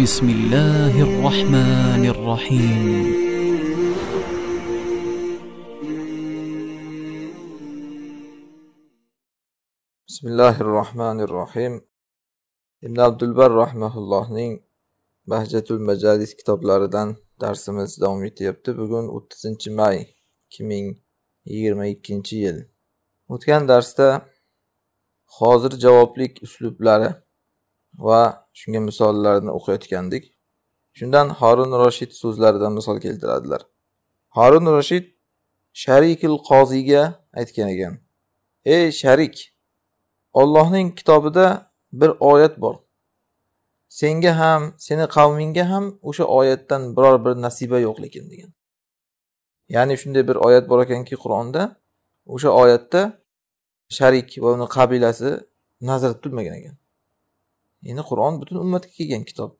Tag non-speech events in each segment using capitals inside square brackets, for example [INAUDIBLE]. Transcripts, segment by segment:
بسم الله الرحمن الرحيم بسم الله الرحمن الرحيم ibn abdulbar rahmaullohning bahjatul majalis kitoblaridan darsimiz davom etyapti bugun o'ttizinchi may ikki ming yigirma ikkinchi yil o'tgan darsda hozir javoblik uslublari va shunga misollarni o'qiyotgandik shundan horun roshid so'zlaridan misol keltiradilar horun roshid sharikil qoziyga aytgan ekan ey sharik ollohning kitobida bir oyat bor senga ham seni qavmingga ham o'sha oyatdan biror bir nasiba yo'q lekin degan ya'ni shunday bir oyat bor ekanki qur'onda o'sha oyatda sharik va uni qabilasi nazarda tutilmagan ekan endi qur'on butun ummatga kelgan kitob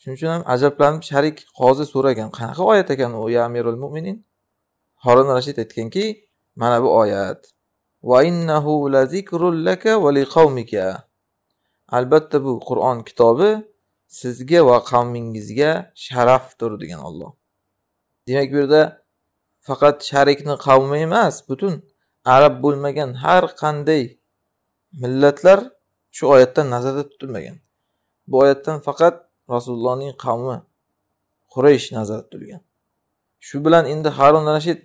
shuning uchun ham ajablanib sharik qozi so'ragan qanaqa oyat ekan u ya amirul mo'minin horun rashid aytganki mana bu oyat albatta bu qur'on kitobi sizga va qavmingizga sharafdir degan olloh demak bu yerda faqat sharikni qavmi emas butun arab bo'lmagan har qanday millatlar shu oyatdan nazarda tutilmagan bu oyatdan faqat rasulullohning qavmi quraysh nazarda tutilgan shu bilan endi harun rashid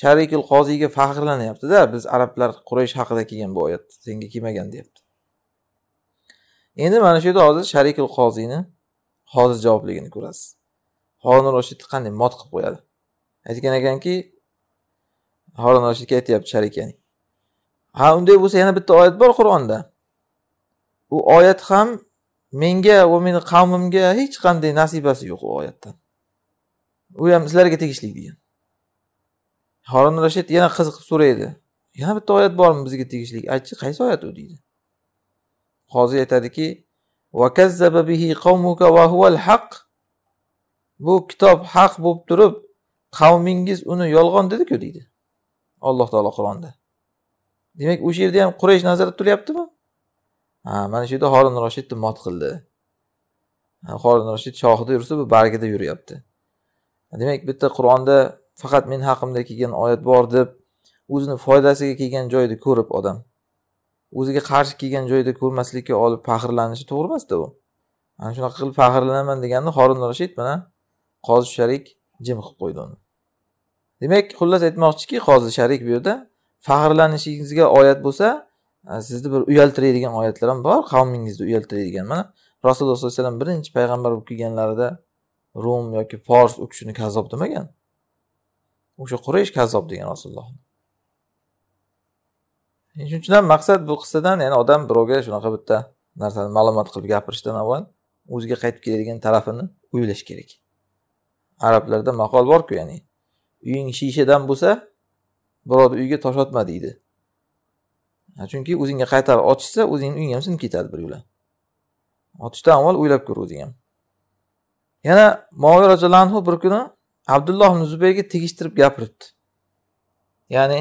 sharikil qoziyga faxrlanyaptida biz arablar quraysh haqida kelgan bu oyat senga kelmagan deyapti endi mana shu yerda hozir sharikil qoziyni hozir javobligini ko'rasiz harun rashidni qanday mot qilib qo'yadi aytgan ekanki harun rashidga aytyapti sharik ya'ni ha unday bo'lsa yana bitta oyat bor qur'onda u oyat ham menga va meni qavmimga hech qanday nasibasi yo'q u oyatdan u ham sizlarga tegishli degan horun rashid yana qiziqib so'raydi yana bitta oyat bormi bizga tegishli aytchi qaysi oyat u deydi hozir aytadiki bu kitob haq bo'lib turib qavmingiz uni yolg'on dediku deydi alloh taolo qur'onda demak o'sha yerda ham quraysh nazarda turyaptimi mana shu yerda horun roshidni mot qildi horun roshid shohida yursa bu bargida yuryapti demak bitta qur'onda faqat men haqimda kelgan oyat bor deb o'zini foydasiga kelgan joyda ko'rib odam o'ziga qarshi kelgan joyda ko'rmaslikka olib faxrlanishi to'g'ri emasda u ana shunaqa qilib faxrlanaman deganda horun roshid mana qozi sharik jim qilib qo'ydi uni demak xullas aytmoqchiki qozi sharik bu yerda faxrlanishingizga oyat bo'lsa sizni bir uyaltiradigan oyatlar ham bor qavmingizni uyaltiradigan mana rasululloh sollallohu alayhi vasallam birinchi payg'ambar bo'lib kelganlarida rum yoki fors u kishini kazzob demagan o'sha quraysh kazzob degan rasulullohni shuning uchun maqsad bu qissadan ya'ni odam birovga shunaqa bitta narsani ma'lumot qilib gapirishdan avval o'ziga qaytib keladigan tarafini o'ylash kerak arablarda maqol borku ya'ni uying shishadan bo'lsa birovni uyiga tosh otma deydi chunki o'zingga qaytarib ochishsa o'zingni uying ham sinib ketadi bir yo'la otishdan avval o'ylab ko'r o'zing ham yana moviy roziyallohu anhu bir kuni abdulloh zubayga tegishtirib gapiribdi ya'ni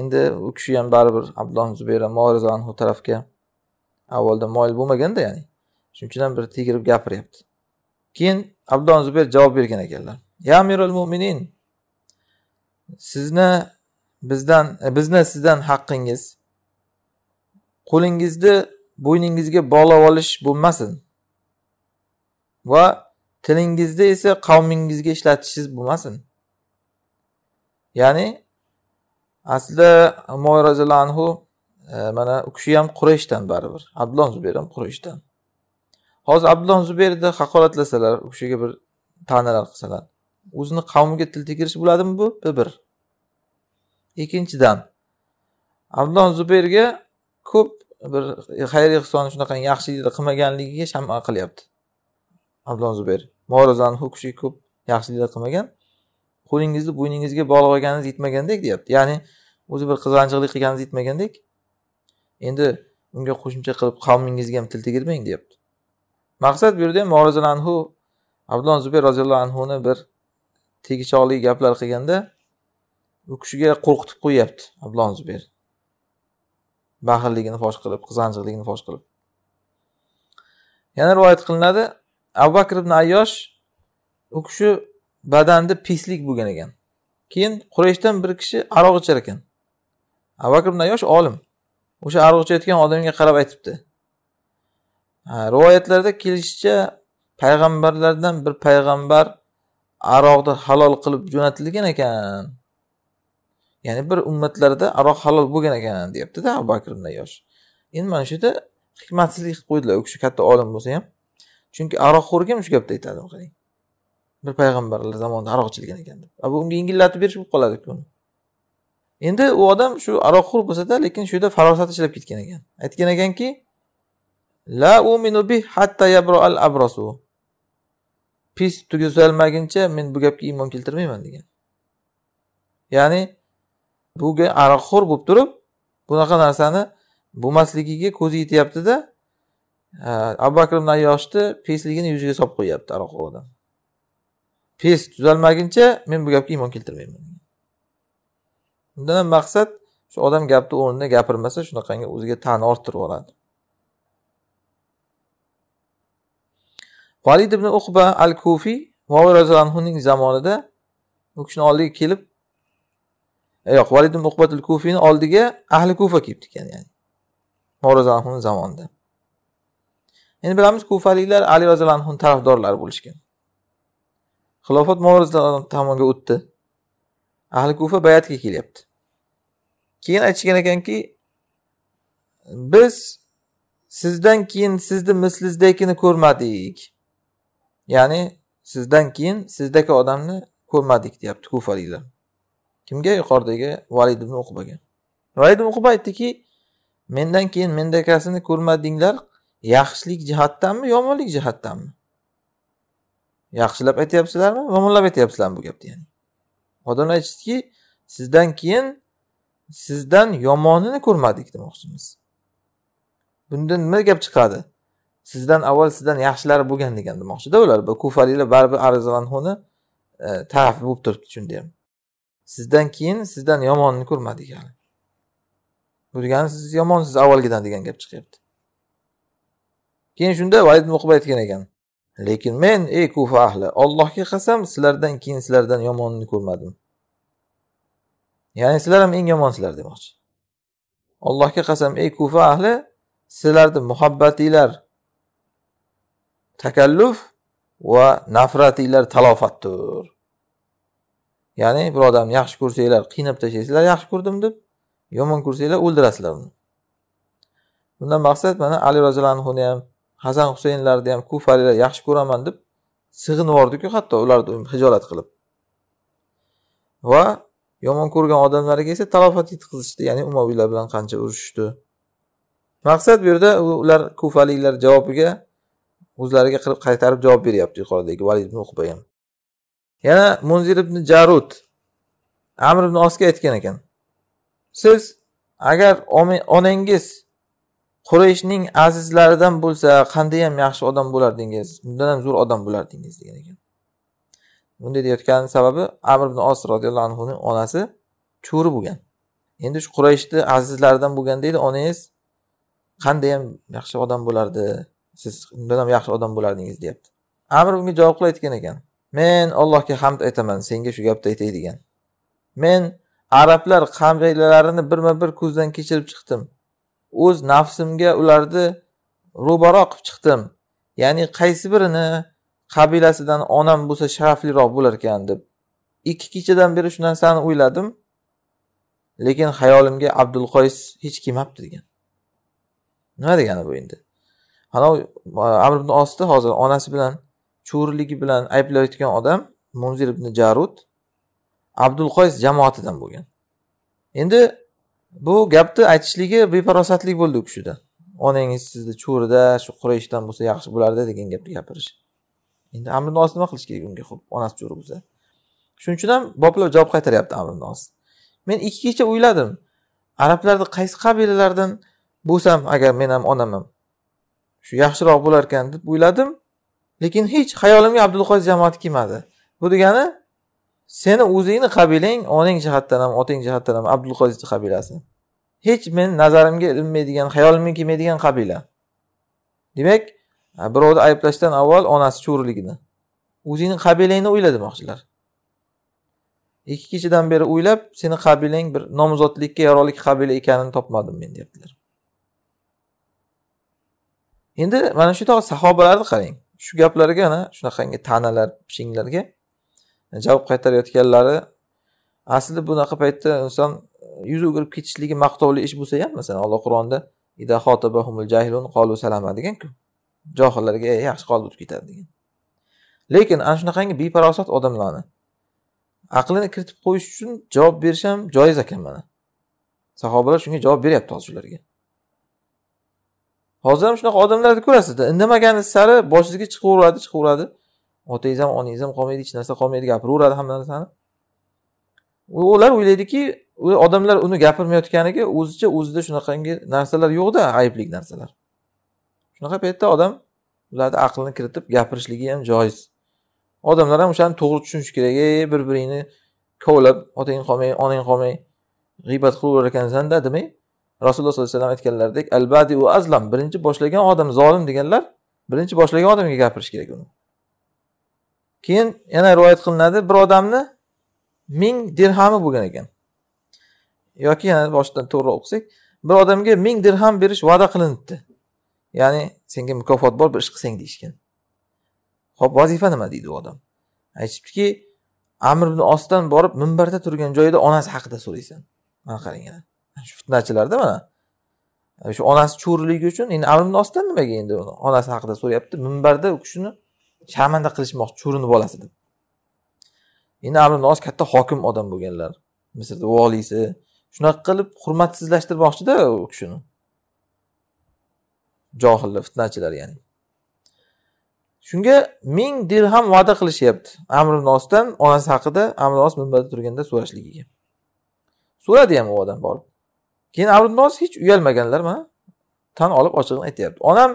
endi u kishi ham baribir abdulloh ibn zubayr moviy roziyallohu anhu tarafga avvalda moyil bo'lmaganda ya'ni shuning uchun ham bir tegirib gapiryapti keyin abdulloh zubayr javob bergan ekanlar ya amirul mo'minin sizni bizdan e, bizni sizdan haqqingiz qo'lingizni bo'yningizga bog'lab olish bo'lmasin va tilingizni esa qavmingizga ishlatishingiz bo'lmasin ya'ni aslida umoy roziyallohu anhu e, mana u kishi ham qurayshdan baribir abdulloh zubayr ham qurayshdan hozir abdulloh zubayrni haqoratlasalar u kishiga bir ta'nalar qilsalar o'zini qavmiga til tegirish bo'ladimi bu bir ikkinchidan abdulloh zubayrga ko'p bir xayr ehsonni shunaqa yaxshilikni qilmaganligiga shama qilyapti abdulloh zubayr muorazani kishi ko'p yaxshiliklar qilmagan qo'lingizni bo'yningizga bog'laganingiz yetmagandek deyapti ya'ni o'zi bir qizg'anchiqlik qilganingiz yetmagandek endi unga qo'shimcha qilib qavmingizga ham til tegirmang deyapti maqsad bu yerda ham anhu abdulloh zubayr roziyallohu anhuni bir tegichoqli gaplar qilganda u kishiga qo'rqitib qo'yyapti abdulloh zubayr baxilligini fosh qilib qizg'anchiqligini fosh qilib yana rivoyat qilinadi abu bakr ibn ayyosh u kishi badanda pislik bo'lgan ekan keyin qurayshdan bir kishi aroq ichar ekan abu bakr ibn ayyosh olim o'sha aroq ichayotgan odamga qarab aytibdi rivoyatlarda kelishicha payg'ambarlardan bir payg'ambar aroqni halol qilib jo'natilgan ekan ya'ni bir ummatlarda aroq halol bo'lgan ekan deyaptida abu bakr yosh endi mana shu yerda hikmatsizlik qilib qo'ydilar u kishi katta olim bo'lsa ham chunki aroqxo'rga ham shu gapni aytadi qarang bir payg'ambarlar zamonida aroq ichilgan ekan deb bu unga yengillatib berish bo'lib qoladi endi u odam shu aroqxo'r bo'lsada lekin shu yerda farosat ishlab ketgan ekan aytgan ekanki la uminu bi hatta al abrosu pis tuzalmaguncha men bu gapga iymon keltirmayman degan ya'ni buga aroqxo'r bo'lib turib bunaqa narsani bo'lmasligiga ko'zi yetyaptida abu bakr ibn pesligini yuziga solib qo'yyapti aroqxo'r odam pes tuzalmaguncha men bu gapga iymon keltirmayman undan ham maqsad shu odam gapni o'rnida gapirmasa shunaqangi o'ziga ta'ni orttirib oladi valid ibn uqba al kufiy moviy roziyallohu anhuning zamonida u kishini oldiga kelib yo'q valid ibn uqbatul kufiyni oldiga ahli kufa kelib ekan ya'ni morozallohu anhuni zamonida endi bilamiz kufaliklar ali roziyallohu anhuni tarafdorlari bo'lishgan xilofat moriz tomonga o'tdi ahli kufa bayatga kelyapti keyin aytishgan ekanki biz sizdan keyin sizni mislizdekini ko'rmadik ya'ni sizdan keyin sizdagi odamni ko'rmadik deyapti kufaliklar kimga yuqoridagi valid ibn uqbaga valid ibn uqba aytdiki mendan keyin mendakasini ko'rmadinglar yaxshilik jihatdanmi yomonlik jihatdanmi yaxshilab aytyapsizlarmi yomonlab aytyapsizlarmi bu gapni ya'ni odamlar aytishdiki sizdan keyin sizdan yomonini ko'rmadik demoqchimiz bundan nima gap chiqadi sizdan avval sizdan yaxshilari bo'lgan degan demoqchida ular bu kufaliklar baribir arizalanhuni e, tarafi bo'lib turibdi shunda ham sizdan keyin sizdan yomonni ko'rma degani bu degani siz yomonsiz avvalgidan degan gap chiqyapti keyin shunda valid muqib aytgan ekan lekin men ey kufa ahli ollohga qasam sizlardan keyin sizlardan yomonni ko'rmadim ya'ni sizlar ham eng yomonsizlar demoqchi allohga qasam ey kufa ahli sizlarni muhabbatinglar takalluf va nafratinglar talofatdir ya'ni bir odamni yaxshi ko'rsanglar qiynab tashlaysizlar yaxshi ko'rdim deb yomon ko'rsanglar o'ldirasizlar uni bundan maqsad mana ali roziyallohu anhuni ham hasan husaynlarni ham kufaliklar yaxshi ko'raman deb sig'inib yubordiku hatto ularni hijolat qilib va yomon ko'rgan odamlariga esa talofat yetkazishdi ya'ni umaviylar bilan qancha urushishdi maqsad bu yerda ular kufaliklar javobiga o'zlariga qilib qaytarib javob beryapti yuqoridagi valid ibn uqba ham yana munzir ibn jarud amr ibn osga aytgan ekan siz agar onangiz qurayshning azizlaridan bo'lsa qandayyam yaxshi odam bo'lardingiz undan ham zo'r odam bo'lardingiz degan ekan bunday deyotgani sababi amr ibn os roziyallohu anhuni onasi cho'ri bo'lgan endi shu qurayshni azizlaridan bo'lgan deydi onangiz qandayyam yaxshi odam bo'lardi siz undan ham yaxshi odam bo'lardingiz deyapti amir bunga javob qilib aytgan ekan men allohga hamd aytaman senga shu gapni aytay degan men arablar qabilalarini birma bir ko'zdan kechirib chiqdim o'z nafsimga ularni ro'baro qilib chiqdim ya'ni qaysi birini qabilasidan onam bo'lsa sharafliroq bo'larkan deb ikki kechadan beri shu narsani o'yladim lekin xayolimga abdulqoys hech kelmabdi degan nima degani bu endi anavi amr ibn osni hozir onasi bilan cho'riligi bilan ayblayotgan odam munzir ibn jarud abdul qoys jamoatidan bo'lgan endi bu gapni aytishligi befarosatlik bo'ldi u kishida onangiz sizni cho'rida shu qurayshdan bo'lsa yaxshi bo'lardi degan gapni gapirish endi amr nos nima qilish kerak unga xo'p onasi cho'ri bo'lsa shuning uchun ham boplab javob qaytaryapti amr nos men ikki kecha o'yladim arablarni qaysi qabilalardan bo'lsam agar men ham onam ham shu yaxshiroq bo'larkan deb o'yladim lekin hech xayolimga abdulqodir jamoati kelmadi bu degani seni o'zingni qabilang onang jihatdan ham otang jihatdan ham abdulqodir qabilasi hech meni nazarimga ilinmaydigan xayolimga kelmaydigan qabila demak birovni ayblashdan avval onasi cho'riligini o'zingni qabilangni o'yla demoqchilar ikki kechadan beri o'ylab seni qabilang bir nomzodlikka yaroqli qabila ekanini topmadim men deyaptilar endi mana shu sahobalarni qarang shu gaplarga ana shunaqangi ta'nalar pishinglarga e, javob qaytarayotganlari aslida bunaqa paytda inson e, yuz o'girib ketishligi maqtovli ish bo'lsa ham masalan alloh qur'onda ida xotabahumul jahilun qolu salama deganku johillarga ey yaxshi qoldi o'tib ketadi degan lekin ana shunaqangi beparosat odamlarni aqlini kiritib qo'yish uchun javob berish ham joiz ekan mana sahobalar shunga javob beryapti hozir shularga hozir ham shunaqa odamlarni ko'rasizda indamagani sari boshingizga chiqaveradi chiqaveradi otangiz ham onangiz ham qolmaydi hech narsa qolmaydi gapiraveradi hamma narsani ular o'ylaydiki odamlar uni gapirmayotganiga o'zicha o'zida shunaqangi narsalar yo'qda aybli narsalar shunaqa paytda odam ularni aqlini kiritib gapirishligi ham joiz odamlar ham o'shani to'g'ri tushunishi kerak ey bir biringni kovlab otang qolmay onang qolmay g'iybat qilaverar ekansanda demay rasululloh sollallohu alayhi vasallam aytganlaridek al badiu azlam birinchi boshlagan odam zolim deganlar birinchi boshlagan odamga gapirish kerak uni keyin yana rivoyat qilinadi bir odamni ming dirhami bo'lgan ekan yoki yana boshidan to'g'ri o'qisak bir odamga ming dirham berish va'da qilinibdi ya'ni senga mukofot bor bir ish qilsang deyishgan ho'p vazifa nima deydi u odam aytishibdiki amr ibn osdan borib minbarda turgan joyida onasi haqida so'raysan mana qarang yana shu fitnachilarda mana shu onasi cho'riligi uchun endi amr ibn osdan nimaga endi uni onasi haqida so'rayapti minbarda u kishini sharmanda qilishmoqchi cho'rini bolasi deb endi amr ibn os katta hokim odam bo'lganlar misrda voliysi shunaqa qilib hurmatsizlashtirmoqchida u kishini johillar fitnachilar ya'ni shunga ming dirham va'da qilishyapti amr ibn onasi haqida amr os minbarda turganda so'rashligiga so'radi ham u odam borib keyin amr hech uyalmaganlar mana tan olib ochig'ini aytyapti onam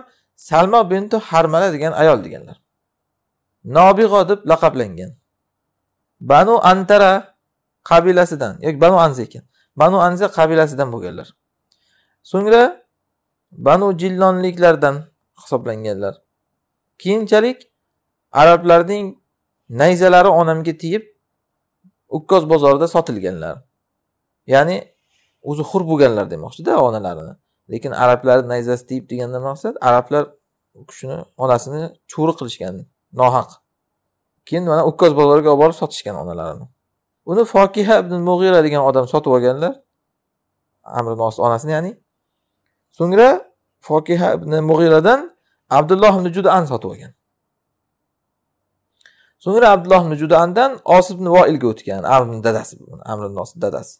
salmo binti harmala degan ayol deganlar nobig'o deb laqablangan banu antara qabilasidan yoki banu anza ekan banu anza qabilasidan bo'lganlar so'ngra banu jillonliklardan hisoblanganlar keyinchalik arablarning nayzalari onamga tegib ukkoz bozorida sotilganlar ya'ni o'zi hur bo'lganlar demoqchida onalarini lekin arablar nayzasi tiyib degandan maqsad arablar kishini onasini cho'ri qilishgan nohaq keyin mana o'kkoz bozoriga olib borib sotishgan onalarini uni fokiha ibn mug'ira degan odam sotib olganlar amri nos onasini ya'ni so'ngra fokiha ibn mug'iradan abdulloh ibn judan sotib olgan so'ngra abdulloh ibn judandan osib ibn voilga o'tgan amrni dadasi amri nos dadasi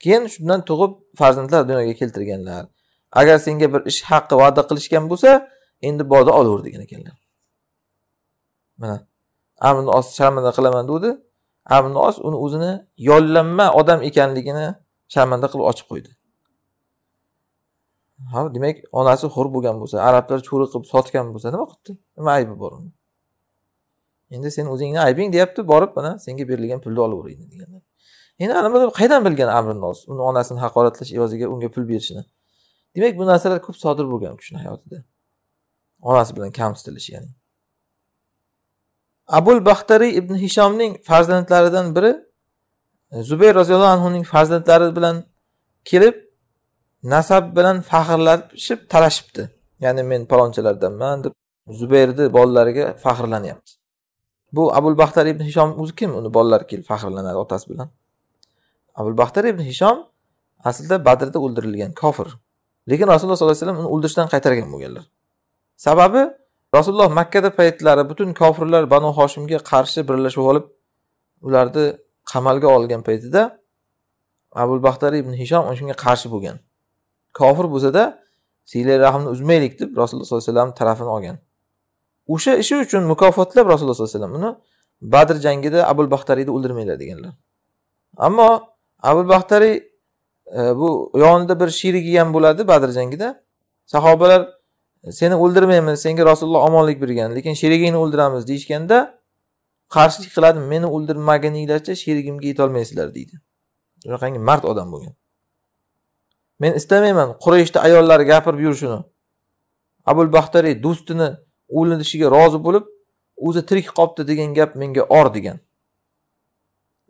keyin shundan tug'ib farzandlar dunyoga keltirganlar agar senga bir ish haqqi va'da qilishgan bo'lsa endi borda olaver degan ekanlar mana amrni os sharmanda qilaman degdi amrni os uni o'zini yollanma odam ekanligini sharmanda qilib ochib qo'ydi ha demak onasi hur bo'lgan bo'lsa arablar cho'ri qilib sotgan bo'lsa nima qilibdi nima aybi bor uni endi sen o'zingni aybing deyapti borib mana senga berilgan pulni olaver deganlar endi ana buni qayerdan bilgan amri noz uni onasini haqoratlash evaziga unga pul berishini demak bu narsalar ko'p sodir bo'lgan u kishini hayotida onasi bilan kamsitilish ya'ni abul baxtariy ibn hishomning farzandlaridan biri e, zubayr roziyallohu anhuning farzandlari bilan kelib nasab bilan faxrlashib talashibdi ya'ni men palonchalardanman deb zubayrni bolalariga faxrlanyapti bu abul baxtar ibn hishom o'zi kim uni bolalari kelib faxrlanadi otasi bilan abul baxtar ibn hishom aslida badrda o'ldirilgan kofir lekin rasululloh sollallohu alayhi vasallam uni o'ldirishdan qaytargan bo'lganlar sababi rasululloh makkada paytlari butun kofirlar banu hoshimga qarshi birlashib olib ularni qamalga olgan paytida abul baxtar ibn hishom shunga qarshi bo'lgan kofir bo'lsada siyla rahmni uzmaylik deb rasululloh sollallohu alayhi vasallam tarafini olgan o'sha ishi uchun mukofotlab rasululloh sollallohu alayhi vasallam uni badr jangida abul baxtariyni o'ldirmanglar deganlar ammo abu baxtariy e, bu yonida bir sherigi ham bo'ladi badr jangida sahobalar e, seni o'ldirmaymiz senga rasululloh omonlik bergan lekin sherigingni o'ldiramiz deyishganda qarshilik qiladi meni o'ldirmaguninglarcha sherigimga yetolmaysizlar deydi shunaqangi mard odam bo'lgan men istamayman qurayishni ayollari gapirib yurishini abul baxtariy do'stini o'linishiga rozi bo'lib o'zi tirik qolibdi degan gap menga or degan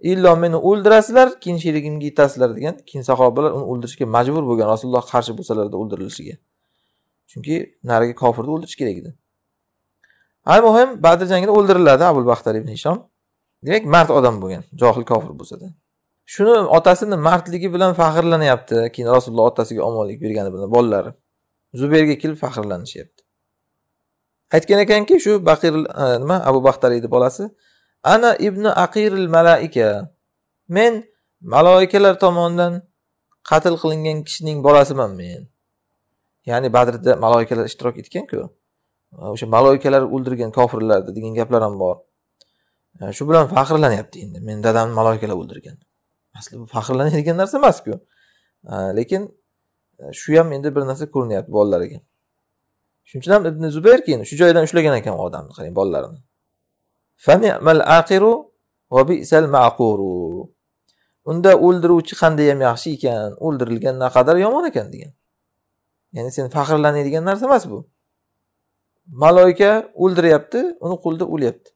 illo meni o'ldirasizlar keyin sherigimga yetasizlar degan keyin sahobalar uni o'ldirishga majbur bo'lgan rasululloh qarshi bo'lsalarda o'ldirilishiga chunki narigi kofirni o'ldirish kerak edi al muhim badr jangida o'ldiriladi abu baxtar ibn ishom demak mard odam bo'lgan johil kofir bo'lsada shuni otasini mardligi bilan faxrlanyapti keyin rasululloh otasiga omonlik bergani bilan bolalari zubayrga kelib faxrlanishyapti aytgan ekanki shu baqir e, nima abu baxtariyni bolasi ana ibni aqiril malaika men maloikalar tomonidan qatl qilingan kishining bolasiman men ya'ni badrda maloikalar ishtirok etganku o'sha maloikalar o'ldirgan kofirlarni degan gaplar ham bor e, shu bilan faxrlanyapti endi meni dadamni maloikalar o'ldirgan asli bu faxrlanadigan narsa emasku e, lekin e, shu ham endi bir narsa ko'rinyapti bolalariga shuning uchun ham ibn zubayr keyin shu joydan ushlagan ekan odamni qarang bolalarini fani'mal aqiru va bi'sal ma'quru unda o'ldiruvchi qandayyam yaxshi ekan o'ldirilgan naqadar yomon ekan degan ya'ni sen faxrlanadigan narsa emas bu maloika o'ldiryapti uni qo'lida o'lyapti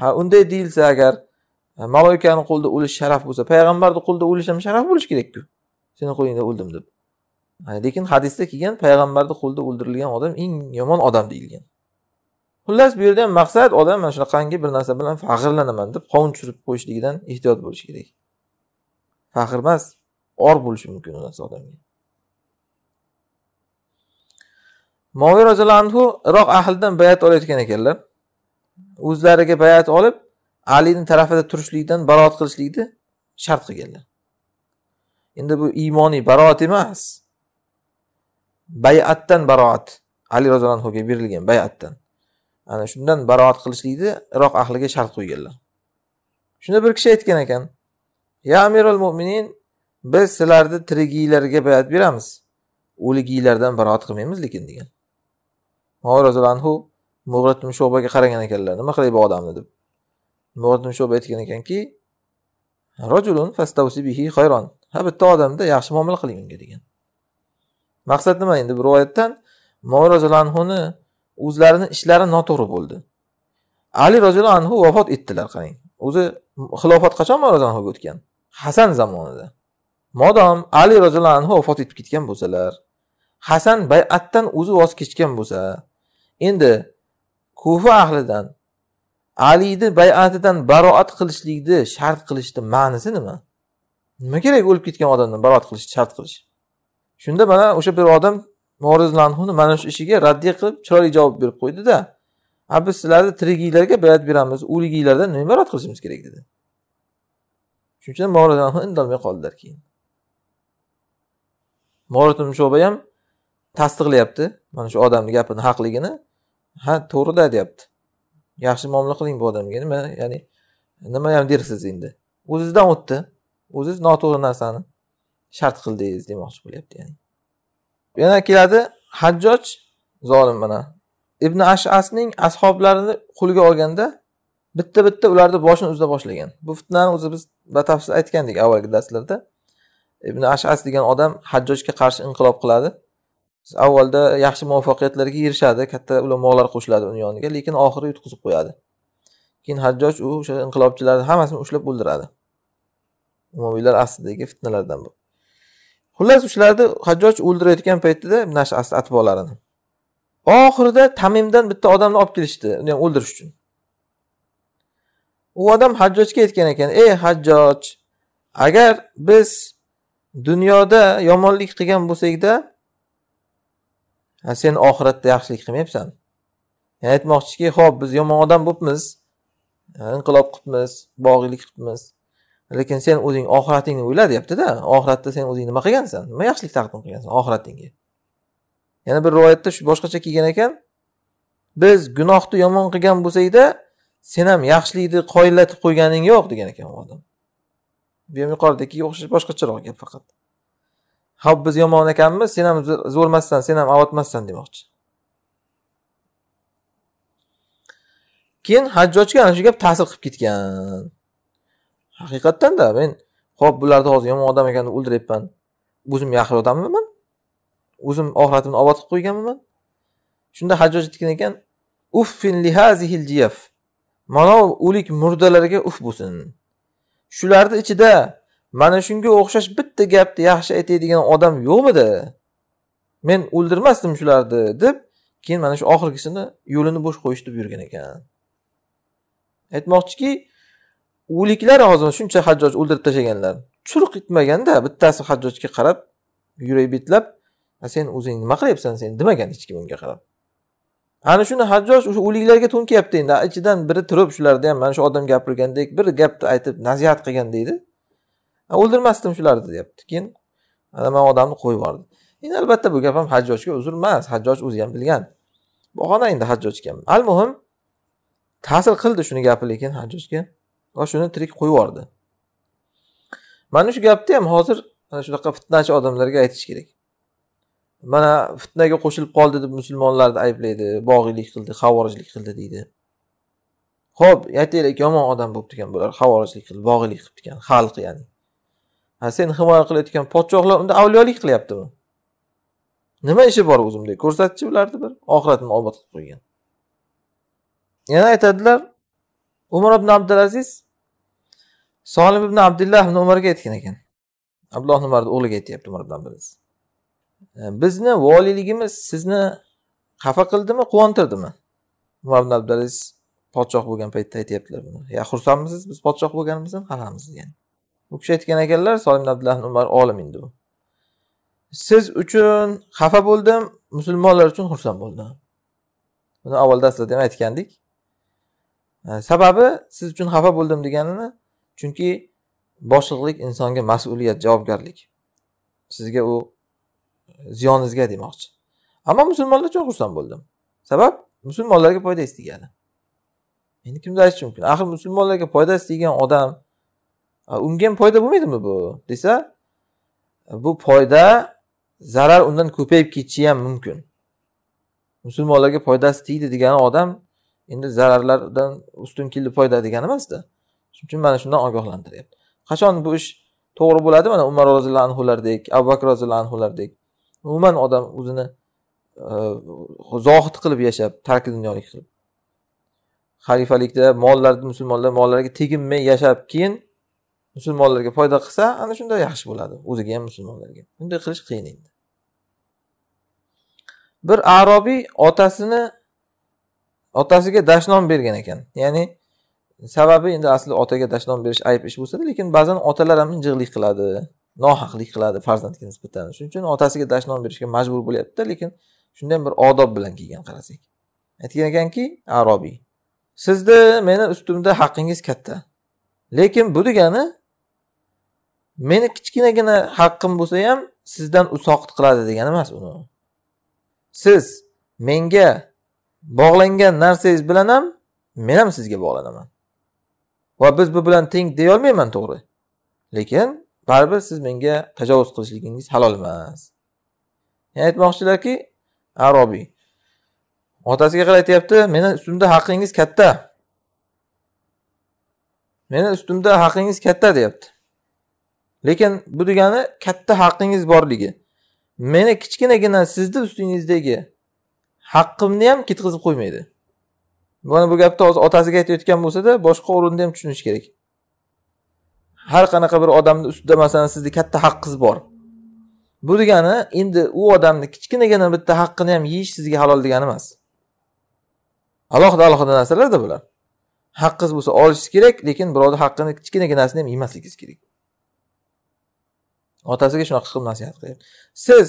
ha unday deyilsa agar maloikani qo'lida o'lish sharaf bo'lsa payg'ambarni qo'lida o'lish ham sharaf bo'lishi kerakku seni qo'lingda o'ldim deb lekin hadisda kelgan payg'ambarni qo'lida o'ldirilgan odam eng yomon odam deyilgan xullas bu yerda ham maqsad odam mana shunaqangi bir narsa bilan faxrlanaman deb qovun tushirib qo'yishligidan ehtiyot bo'lish kerak faxr emas or bo'lishi mumkin u narsa odamga moviy roziyallohu anhu iroq ahlidan bayat olayotgan ekanlar o'zlariga bayat olib alini tarafida turishlikdan baroat qilishlikni shart qilganlar endi bu iymoniy baroat emas bayatdan baroat ali roziyallohu anhuga berilgan bayatdan ana shundan baroat qilishlikni iroq ahliga shart qo'yganlar shunda bir kishi aytgan ekan ya amirul mo'minin biz sizlarni tirigiylarga bayat beramiz o'ligiylardan baroat qilmaymiz lekin degan roziyallohu anhu sho'baga qaragan ekanlar nima qilay bu odamni deb mug'rat sho'ba aytgan ekanki rojulun hayron ha bitta odamda yaxshi muomala qiling unga degan maqsad nima endi bu rivoyatdan roziyallohu anhuni o'zlarini ishlari noto'g'ri bo'ldi ali roziyallohu anhu vafot etdilar qarang o'zi xilofat qachon roziyallohu o'tgan hasan zamonida modom ali roziyallohu anhu vafot etib ketgan bo'lsalar hasan bay'atdan o'zi voz kechgan bo'lsa endi kufa ahlidan alini bay'atidan baroat qilishlikni shart qilishni ma'nisi nima nima kerak o'lib ketgan odamdan baroat qilishni shart qilish shunda mana o'sha bir odam morizlanhuni mana shu ishiga raddiya qilib chiroyli javob berib qo'ydida a biz sizlarni tirigiylarga bayat beramiz o'ligiylardan nima rad qilishimiz kerak dedi shuning uchun morizlanhu indamay qoldilar keyin moritun shoba ham tasdiqlayapti mana shu odamni gapini haqligini ha to'g'rida deyapti yaxshi muomala qiling bu odamga nima ya'ni nima ham dersiz endi o'zizdan o'tdi o'ziz noto'g'ri narsani shart qildingiz demoqchi bo'lyapti ya'ni yana keladi hajjoj zolim mana ibn ashasning ashoblarini qo'lga olganda bitta bitta ularni boshini uzla boshlagan bu fitnani o'zi biz batafsil aytgandik avvalgi darslarda ibn ashas degan odam hajjojga qarshi inqilob qiladi avvalda yaxshi muvaffaqiyatlarga erishadi katta ulamolar qo'shiladi uni yoniga lekin oxiri yutqizib qo'yadi keyin hajjoj u o'sha inqilobchilarni hammasini ushlab o'ldiradi umaviylar asridagi fitnalardan bu xullas ushlarni hajjoj o'ldirayotgan paytida nash atbolarini oxirida tamimdan bitta odamni olib kelishdi uni ham o'ldirish uchun u odam hajjojga aytgan ekan ey hajjoj agar biz dunyoda yomonlik qilgan bo'lsakda sen oxiratda yaxshilik qilmayapsan ya'ni aytmoqchiki ho'p biz yomon odam bo'libmiz inqilob qilibmiz bog'iylik qilibmiz lekin sen o'zing oxiratingni o'yla deyaptida oxiratda sen o'zing nima qilgansan nima yaxshilik taqdim qilgansan oxiratingga yana bir rivoyatda shu boshqacha kelgan ekan biz gunohni yomon qilgan bo'lsakda sen ham yaxshilikni qoyillatib qo'yganing yo'q degan ekan u odam bu ham yuqoridagiga o'xshash boshqacharoq gap faqat hop biz yomon ekanmiz sen ham zo'rmassan sen ham avotmassan demoqchi keyin hajjojga ana shu gap ta'sir qilib ketgan haqiqatdanda men ho'p bularni hozir yomon odam ekan deb o'ldiryapman o'zim yaxshi odammi o'zim oxiratimni obod qilib qo'yganmi shunda hajjoj aytgan ekan uffin lihazihil jiyaf o'lik murdalarga uf bo'lsin shularni ichida mana shunga o'xshash bitta gapni yaxshi aytadigan odam yo'qmidi men o'ldirmasdim shularni deb keyin mana shu oxirgisini yo'lini bo'sh qo'yish deb yurgan ekan aytmoqchiki o'liklar hozir shuncha hajjoj o'ldirib tashlaganlar churq etmaganda bittasi hajjojga qarab yurak betlab sen o'zing nima qilyapsan sen demagan hech kim unga qarab ana shuni hajjoj o'sha o'liklarga to'nkyapti endi ichidan biri turib shularni ham mana shu odam gapirgandek bir gapni aytib nasihat qilgan deydi o'ldirmasdim shularni deyapti keyin man odamni qo'yib yubordi endi albatta bu gap ham hajjojga uzr emas hajjoj o'zi ham bilgan bahona endi hajjojga al muhim ta'sir qildi shuni gapi lekin hajjojga va shuni tirik qo'yib yubordi mana shu gapni ham hozir mana shunaqa fitnachi odamlarga aytish kerak mana fitnaga qo'shilib qoldi deb musulmonlarni ayblaydi bog'iylik qildi havorijlik qildi deydi ho'p aytaylik yomon odam bo'libdi ekan bular havorijlik qildi bog'iylik ekan xalq ya'ni sen himoya qilayotgan podshohlar unda avliyolik qilyaptimi nima ishi bor bunday ko'rsatchi bularni bir oxiratini obod qilib qo'ygan yana aytadilar umar ibn abdulaziz solim ibn abdulloh ibn umarga aytgan ekan abdulloh umarni o'g'liga aytyapti umar ibn abdulaziz e, bizni voliyligimiz sizni xafa qildimi quvontirdimi umar ibn abdulaziz podshoh bo'lgan paytda aytyaptilar buni ya xursandmisiz biz podshoh bo'lganimizdan xafamiz degan u kishi aytgan ekanlar solim ibn ibn umar olim endi u siz uchun xafa bo'ldim musulmonlar uchun xursand bo'ldim buni avval darslarda ham aytgandik sababi siz uchun xafa bo'ldim deganini chunki boshliqlik insonga mas'uliyat javobgarlik sizga u ziyoningizga demoqchi ammo musulmonlar uchun xursand bo'ldim sabab musulmonlarga foydasi tegadi endi kimdir aytishi mumkin axir musulmonlarga foydasi tegan odam unga ham foyda bo'lmaydimi bu desa bu foyda zarar undan ko'payib ketishi ham mumkin musulmonlarga foydasi tegdi degan odam endi zararlardan ustun keldi foyda degani emasda shuning uchun mana shundan ogohlantiryapti qachon bu ish to'g'ri bo'ladi mana umar roziyallohu anhulardek abu bakr roziyallohu anhulardek umuman odam o'zini e, zohid qilib yashab tarki dunyolik qilib xalifalikda mollar musulmonlar mollariga teginmay yashab keyin musulmonlarga foyda qilsa ana shunda yaxshi bo'ladi o'ziga ham musulmonlarga bunday qilish qiyin endi bir arobiy otasini otasiga dashnom bergan ekan ya'ni sababi endi asli otaga dashnom berish ayb ish bo'lsada lekin ba'zan otalar ham injiqlik qiladi nohaqlik qiladi farzandga nisbatan shuning uchun otasiga dashnom berishga majbur bo'lyaptida lekin shundan bir odob bilan kelgan qarasak aytgan ekanki arobiy sizni meni ustimda haqqingiz katta lekin bu degani meni kichkinagina haqqim bo'lsa ham sizdan usoqit qiladi degani emas uni siz menga bog'langan narsangiz bilan ham men ham sizga bog'lanaman va biz bu bilan teng deyolmayman to'g'ri lekin baribir siz menga tajovuz qilishligingiz halol emas ya'ni aytmoqchilarki arobiy otasiga qarab aytyapti meni ustimda haqingiz katta meni ustimda haqingiz katta deyapti lekin bu degani katta haqingiz borligi meni kichkinagina sizni ustingizdagi haqqimni ham ketkazib qo'ymaydi mana bu gapni hozir otasiga aytayotgan bo'lsada boshqa o'rinda ham tushunish kerak har qanaqa bir odamni ustida masalan sizni katta haqqingiz bor bu degani endi u odamni kichkinagina bitta haqqini ham yeyish sizga halol degani emas alohida alohida narsalarda bular haqqingiz bo'lsa olishingiz kerak lekin birovni haqqini kichkinaginasini ham yemasligingiz kerak otasiga shunaqa qilib nasihat qilyapti siz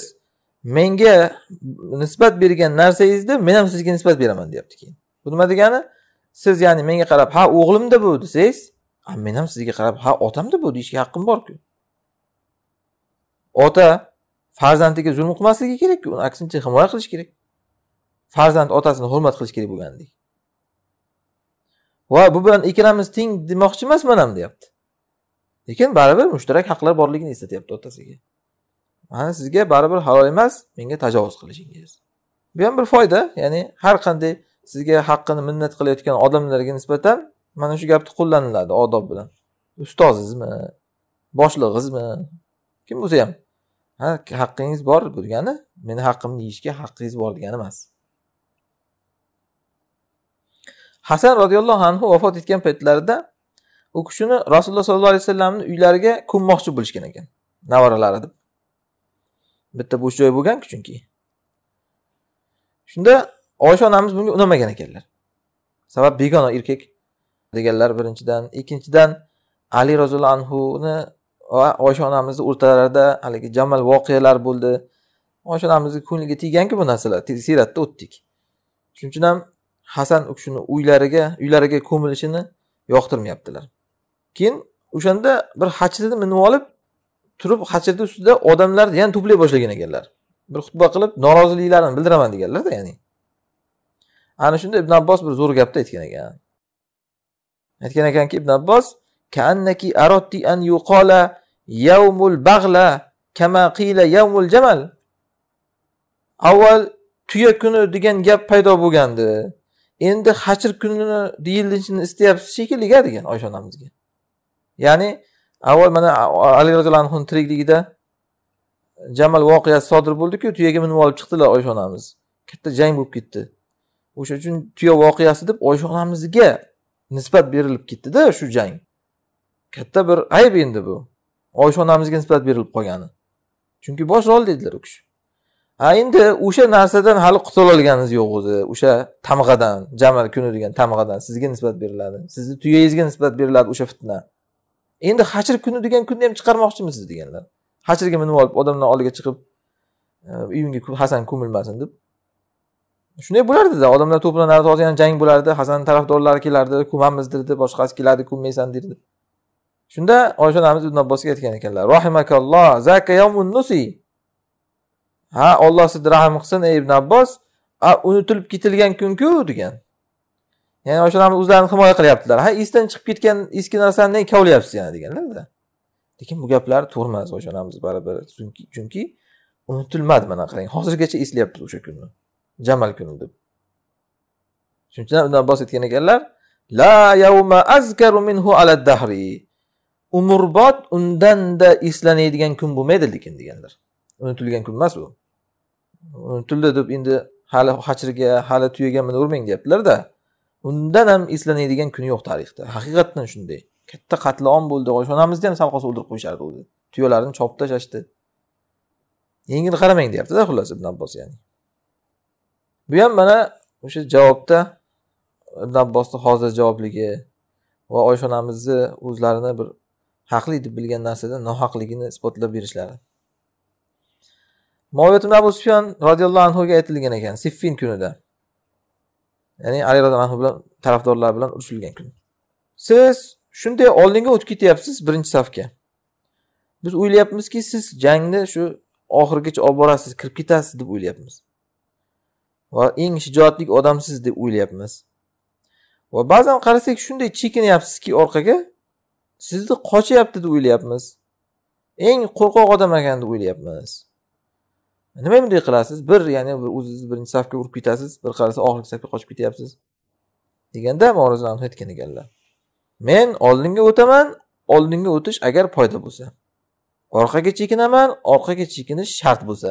menga nisbat bergan narsangizda men ham sizga nisbat beraman deyapti keyin bu nima degani siz ya'ni menga qarab ha o'g'limda bu desangiz men ham sizga qarab ha otamda bu deyishga haqqim borku ota farzandiga zulm qilmasligi kerakku uni aksincha himoya qilish kerak farzand otasini hurmat qilish kerak bo'lgandek va bu bilan ikkalamiz teng demoqchi emasman ham deyapti lekin baribir mushtarak haqlar borligini eslatyapti otasiga mana sizga baribir halol emas menga tajovuz qilishingiz bu ham bir foyda ya'ni har qanday sizga haqqini minnat qilayotgan odamlarga nisbatan mana shu gapni qo'llaniladi odob bilan ustozizmi boshlig'izmi kim bo'lsa ham ha haqqingiz bor bu degani meni haqqimni yeyishga haqqingiz bor degani emas hasan roziyallohu anhu vafot etgan paytlarida u kishini rasululloh sollallohu alayhi vasallamni uylariga ko'mmoqchi bo'lishgan ekan nevaralari deb bitta bo'sh joy bo'lganku chunki shunda oysha onamiz bunga unamagan ekanlar sabab begona erkak deganlar birinchidan ikkinchidan ali roziyallohu anhuni va oysha onamizni o'rtalarida haligi jamal voqealar bo'ldi oysha onamizni ko'ngliga tegganku bu narsalar siyratda o'tdik shuning uchun ham hasan u kishini uylariga uylariga ko'milishini yoqtirmayaptilar keyin o'shanda bir hajni minib olib turib hachati ustida odamlarni yana to'play boshlagan ekanlar bir xutba qilib noroziliklarini bildiraman deganlarda ya'ni ana shunda ibn abbos bir zo'r gapni aytgan ekan aytgan ekanki ibn abbos kaannaki arotti an yuqola yavmul bag'la kama qila yavmul jamal avval tuya kuni degan gap paydo bo'lgandi endi hachir kunini deyilishini istayapsiz shekilli degan oysha onamizga ya'ni avval mana ali roziyallohu anhuni tirikligida jamal voqeasi sodir bo'ldiku tuyaga minib olib chiqdilar oysha onamiz katta jang bo'lib ketdi o'sha uchun tuya voqeasi deb oysha onamizga nisbat berilib ketdida shu jang katta bir ayb endi bu oysha onamizga nisbat berilib qolgani chunki bosh rol dedilar u kishi a endi o'sha narsadan hali qutulolganingiz yo'q o'zi o'sha tamg'adan jamal kuni degan tamg'adan sizga nisbat beriladi sizni tuyangizga nisbat beriladi o'sha fitna endi hashr kuni degan kunni ham chiqarmoqchimisiz deganlar hashrga minib olib odamlar oldiga chiqib e, uyingga hasan ko'milmasin deb shunday bo'lardida odamlar to'planardi hozir yana jang bo'lardi hasan tarafdorlari kelardi ko'mamiz derdi boshqasi kelardi ko'mmaysan derdi shunda oysha onamiz ibn abbosga aytgan ekanlar rohimakalloh zaka nusi ha olloh sizni rahm qilsin ey ibn abbos unutilib ketilgan kunku degan ya'ni o'shalarni o'zlarini himoya qilyaptilar ha esdan chiqib ketgan eski narsani nega yana deganlarda lekin bu gaplar to'g'ri emas o'shalarimiz baribir chunki chunki unutilmadi mana qarang hozirgacha eslayapmiz o'sha kunni jamal kuni deb shuning uchun ibn abbos aytgan ekanlar la yavma azkaru minhu ala dahri umrbod undanda eslanadigan kun bo'lmaydi lekin deganlar unutilgan kun emas u unutildi deb endi hali hachirga hali tuyaga minavermang deyaptilarda undan ham eslanadigan kun yo'q tarixda haqiqatdan shunday katta qatlom bo'ldi oshxonamizni ham sal qolsa o'ldirib qo'yishardi o'zi tuyalarini chopib tashlashdi yengil qaramang deyaptida xullas ibn abbos ya'ni bu ham mana o'sha javobda ibn abbosni hozir javobligi va oysha onamizni o'zlarini bir haqli deb bilgan narsada nohaqligini isbotlab berishlari moviyat ibn abu sufyon roziyallohu anhuga aytilgan ekan siffin kunida ya'ni ali roziyallohu bilan tarafdorlar bilan urushilgan kun siz shunday oldinga o'tib ketyapsiz birinchi safga biz o'ylayapmizki siz jangni shu oxirigacha olib borasiz kirib ketasiz deb o'ylayapmiz va eng shijoatli odamsiz deb o'ylayapmiz va ba'zan qarasak shunday chekinyapsizki orqaga sizni qochyapti deb o'ylayapmiz eng qo'rqoq odam ekan deb o'ylayapmiz nima bunday qilasiz bir ya'ni o'zingizni birinchi safga urib ketasiz bir qarasa oxirgi safga qochib ketyapsiz deganda anhu aytgan ekanlar men oldinga o'taman oldinga o'tish agar foyda bo'lsa orqaga chekinaman orqaga chekinish shart bo'lsa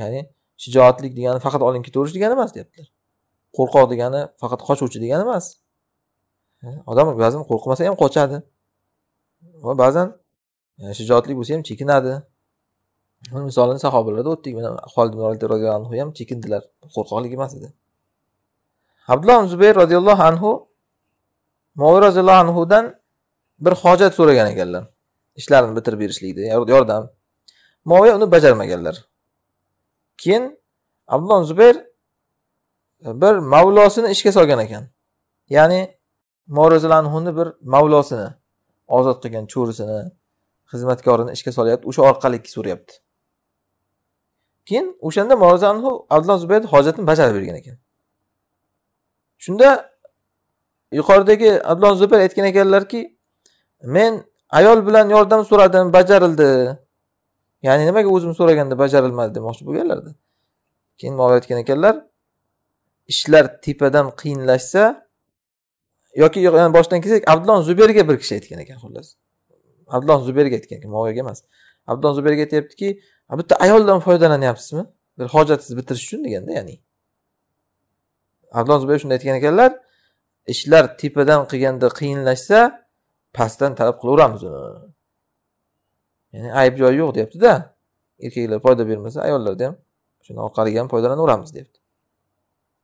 ya'ni shijoatlik degani faqat oldinga ketaverish degani emas deyaptilar qo'rqoq degani faqat qochuvchi degani emas odam ba'zan qo'rqmasa ham qochadi va ba'zan shijoatli bo'lsa ham chekinadi misolini sahobalarda o'tdik mana roziyallohu anhu ham chekindilar qo'rqoqlik emas edi abdulloh zubayr roziyallohu anhu moviy roziyallohu anhudan bir hojat so'ragan ekanlar ishlarini bitirib berishlikni yordam moviy uni bajarmaganlar keyin abdulloh zubayr e, bir mavlosini ishga solgan ekan ya'ni morizilanhuni bir mavlosini ozod qilgan cho'risini xizmatkorini ishga solyapti o'sha orqali so'rayapti keyin o'shanda anhu abdulloh zubayd hojatni bajarib bergan ekan shunda yuqoridagi abdulloh zubayr aytgan ekanlarki men ayol bilan yordam so'radim bajarildi ya'ni nimaga o'zim so'raganda bajarilmadi demoqchi bo'lganlarda keyin muoviya aytgan ekanlar ishlar tepadan qiyinlashsa yoki boshidan kelsak abdulloh zubayrga bir kishi aytgan ekan xullas abdulloh zubayrga aytgan ekan muoviyaga emas abdulloh zubayrga aytyaptiki bitta ayoldan foydalanyapsizmi bir hojatingizni bitirish uchun deganda ya'ni abdulloh zubay shunday aytgan ekanlar ishlar tepadan qilganda qiyinlashsa pastdan talab qilaveramiz uni ya'ni ayb joyi yo'q deyaptida erkaklar foyda bermasa ayollarda ham shuni orqaliga ham foydalanaveramiz deyapti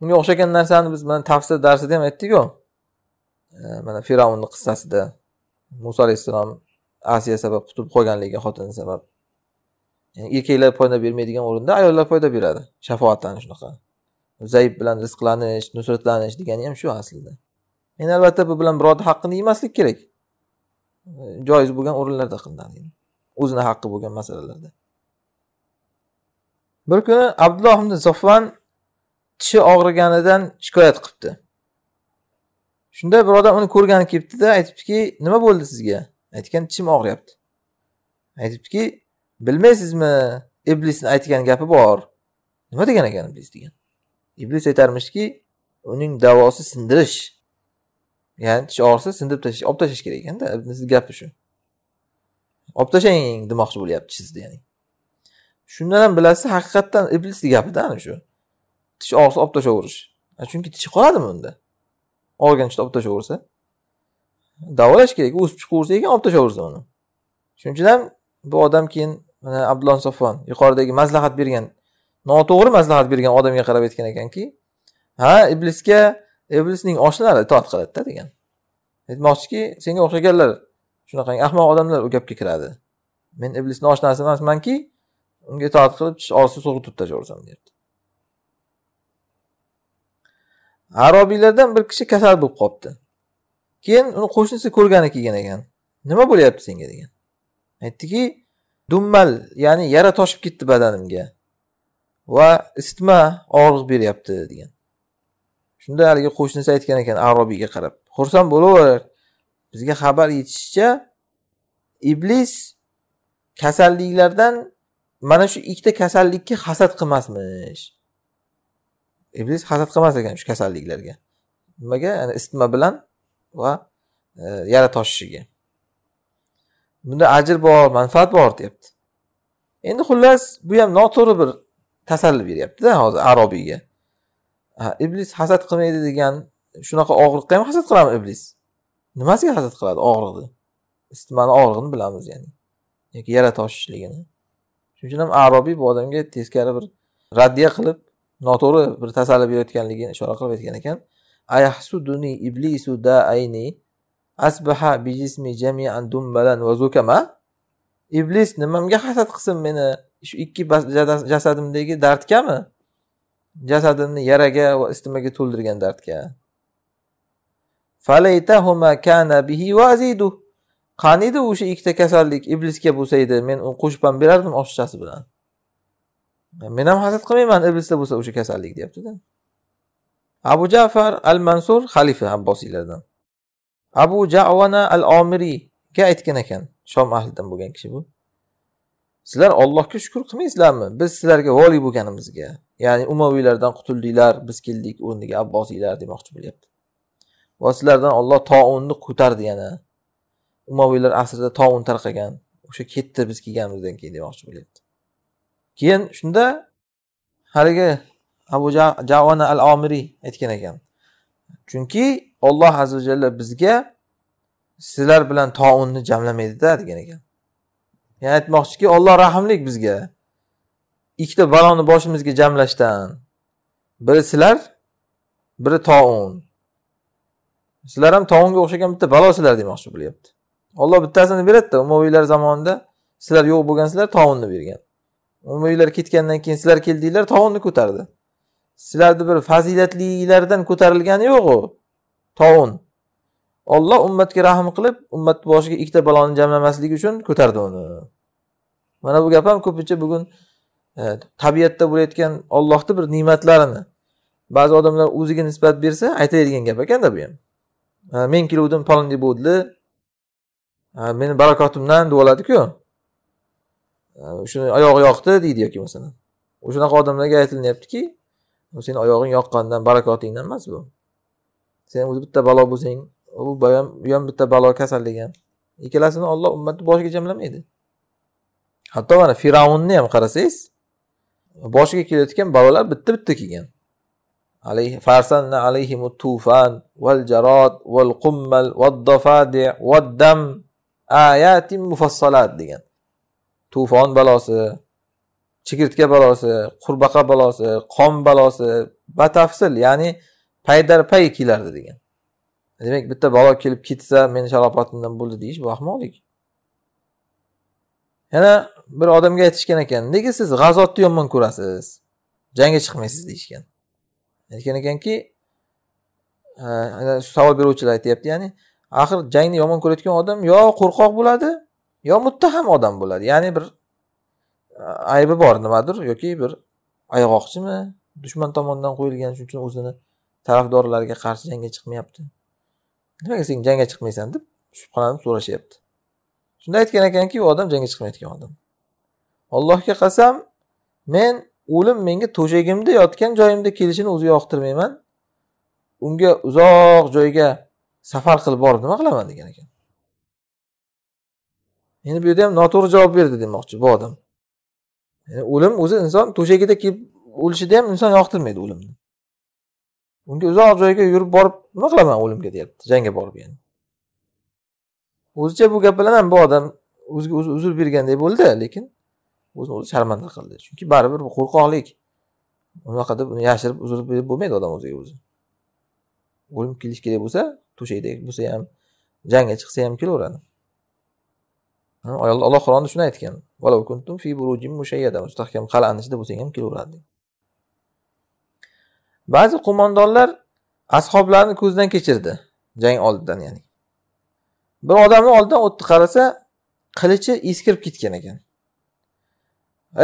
unga o'xshagan narsani biz mana tafsir darsida ham aytdikku mana firavnni qissasida muso alayhissalom asiya sabab qutulib qolganligi xotini sabab erkaklar foyda bermaydigan o'rinda ayollar foyda beradi shafoatdan shunaqa zayb bilan rizqlanish nusratlanish degani ham shu aslida endi albatta bu bilan birovni haqqini yemaslik kerak joiz bo'lgan o'rinlarda qilinadi o'zini haqqi bo'lgan masalalarda bir kuni abdulloh ibn zofvan tishi og'riganidan shikoyat qilibdi shunda bir odam uni ko'rgani kelibdida aytibdiki nima bo'ldi sizga aytgan tishim og'riyapti aytibdiki bilmaysizmi iblisni aytgan gapi bor nima degan ekan iblis degan iblis aytarmishki uning davosi sindirish ya'ni tish og'risa sindirib tashlash olib tashlash kerak ekanda gapi shu olib tashlang demoqchi bo'lyapti sizni ya'ni shundan ham bilasiz haqiqatdan iblisni gapida ana shu tish og'risa olib tashlaverish chunki tish qoladimi unda og'rigan tishni olib tashlaversa davolash kerak o'sib chiqaversa ekan olib tashlaversa uni shuning uchun ham bu odam keyin mana abdulloh sofon yuqoridagi maslahat bergan noto'g'ri maslahat bergan odamga qarab aytgan ekanki ha iblisga iblisning oshnalari itoat qiladida degan aytmoqchiki senga o'xshaganlar shunaqangi ahmoq odamlar u gapga kiradi men iblisni oshnasi emasmanki unga itoat qilib og'zi so'g'itib tashlayversam deyapti arobiylardan bir kishi kasal bo'lib qolibdi keyin uni qo'shnisi ko'rgani kelgan ekan nima bo'lyapti senga degan aytdiki dummal ya'ni yara toshib ketdi badanimga va isitma og'riq beryapti degan shunda haligi qo'shnisi aytgan ekan arobiyga qarab xursand bo'laver bizga xabar yetishicha iblis kasalliklardan mana shu ikkita kasallikka hasad qilmasmish iblis hasad qilmas ekan shu kasalliklarga nimaga yani isitma bilan va e, yara toshishiga bunda ajr bor manfaat bor deyapti endi xullas bu ham noto'g'ri bir tasalli beryaptida hozir arobiyga iblis hasad qilmaydi degan shunaqa og'riqqa ham hasad qiladimi iblis nimasiga hasad qiladi og'riqni isitmani og'rig'ini bilamiz ya'ni yoki yara toshishligini shuning uchun ham arobiy bu odamga teskari bir raddiya qilib noto'g'ri bir tasalli berayotganligini ishora qilib aytgan ekan ayahsuduni iblisu da ayni asbaha bijismi jamian dumbalan va zukama iblis nimamga hasad qilsin meni shu ikki jasadimdagi dardgami jasadimni yaraga va istimaga to'ldirgan dardga qaniydi o'sha ikkita kasallik iblisga bo'lsa edi men uni qo'shib ham berardim oshichasi bilan men ham hasad qilmayman iblisda bo'lsa o'sha kasallik deyaptida abu jafar al mansur xalifa abbosiylardan abu javana al omiriyga aytgan ekan shom ahlidan bo'lgan kishi bu sizlar ollohga shukur qilmaysizlarmi biz sizlarga voliy bo'lganimizga ya'ni umaviylardan qutuldinglar biz keldik o'rniga abbosiylar demoqchi bo'lyapti va sizlardan olloh tounni ko'tardi yana umaviylar asrida toun tarqagan o'sha ketdi biz kelganimizdan keyin demoqchi bo'lyapti keyin shunda haligi abu javana al omiriy aytgan ekan chunki olloh azu jalla bizga sizlar bilan tounni jamlamaydida degan ekan ya'ni aytmoqchiki olloh rahmlik bizga ikkita baloni boshimizga jamlashdan biri sizlar biri toun sizlar ham tounga o'xshagan bitta balosizlar demoqchi bo'lyapti olloh bittasini beradida umaviylar zamonida sizlar yo'q bo'lgansizlar tounni bergan umaviylar ketgandan keyin sizlar keldinglar tounni ko'tardi sizlarni bir fazilatlilardan ko'tarilgani yo'q u tovun olloh ummatga rahm qilib ummatni boshiga ikkita baloni jamlamasligi uchun ko'tardi uni mana bu gap ham ko'pincha bugun e, tabiatda bo'layotgan ollohni bir ne'matlarini ba'zi odamlar o'ziga nisbat bersa aytadigan gap ekanda bu ham e, men keluvdim palonli bo'ldi e, meni barakotimdan deb oladiku e, shuni oyog'i yoqdi deydi yoki masalan o'shanaqa odamlarga aytilyaptiki seni oyog'ing yoqqandan barakotingdan emas bu sen o'zi bitta balo bo'lsang u ham u ham bitta balo kasallik ham ikkalasini olloh ummatni boshiga jamlamaydi hatto mana firavnni ham qarasangiz boshiga kelayotgan balolar bitta bitta kelgan فارسلنا val الطوفان val qummal والضفادع vaddam ayati mufassalat degan tufon balosi chigirtka balosi qurbaqa balosi qon balosi batafsil ya'ni pay kelardi degan demak bitta balo kelib ketsa meni sharofatimdan bo'ldi deyish bu ahmoqlik yana bir odamga aytishgan ekan nega siz g'azotni yomon ko'rasiz jangga chiqmaysiz deyishgan aytgan ekanki e, savol beruvchilar aytyapti ya'ni axir jangni yomon ko'rayotgan odam yo qo'rqoq bo'ladi yo muttaham odam bo'ladi ya'ni bir e, aybi bor nimadir yoki bir ayg'oqchimi dushman tomonidan qo'yilgan shuning uchun o'zini tarafdorlarga qarshi jangga chiqmayapti nimaga sen jangga chiqmaysan deb shubhalanib so'rashyapti shunda aytgan ekanki u odam jangga chiqmayotgan odam allohga qasam men o'lim menga to'shagimda yotgan joyimda kelishini o'zi yoqtirmayman unga uzoq joyga safar qilib borib nima qilaman degan ekan endi bu yerda ham noto'g'ri javob berdi demoqchi bu odam o'lim o'zi inson to'shagida kelib o'lishida ham inson yoqtirmaydi o'limni unga uzoq joyga yurib borib nima qilaman o'limga deyapti jangga borib ya'ni o'zicha bu gap bilan ham bu odam o'ziga o'zi uzr bergandek bo'ldi lekin o'zini o'zi sharmanda qildi chunki baribir bu qo'rqoqlik unaqa deb uni yashirib uzr berib bo'lmaydi odam o'ziga o'zi o'lim kelish kerak bo'lsa to'shakda bo'lsa ham jangga chiqsa ham kelaveradi alloh qur'onda shuni aytgan mustahkam qal'ani ichida bo'lsang ham kelaveradi ba'zi qo'mondonlar ashoblarni ko'zdan kechirdi jang oldidan ya'ni bir odamni oldidan o'tdi qarasa qilichi eskirib ketgan ekan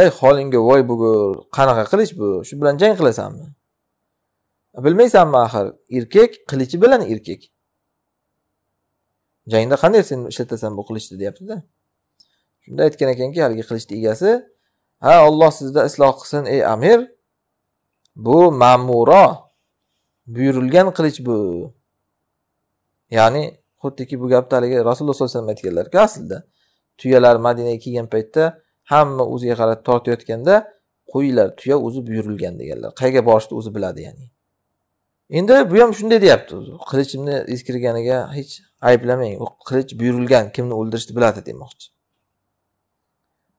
ey holingga voy bugur qanaqa qilich bu shu bilan jang qilasanmi bilmaysanmi axir erkak qilichi bilan erkak jangda qanday sen ishlatasan bu qilichni deyaptida shunda aytgan ekanki haligi qilichni egasi ha olloh sizni isloh qilsin ey amir Bu ma'muro buyurilgan qilich bu. Ya'ni xuddiki bu gapni haligi Rasululloh sollallohu alayhi vasallam aytganlarku aslida tuyalar Madinaga kelgan paytda hamma o'ziga qarab tortayotganda qo'yinglar tuya o'zi buyurilgan deganlar. Qayerga borishni o'zi biladi ya'ni. Endi bu ham shunday deyapti. Qilichimni eskirganiga hech ayblamang. U qilich buyurilgan, kimni o'ldirishni biladi demoqchi.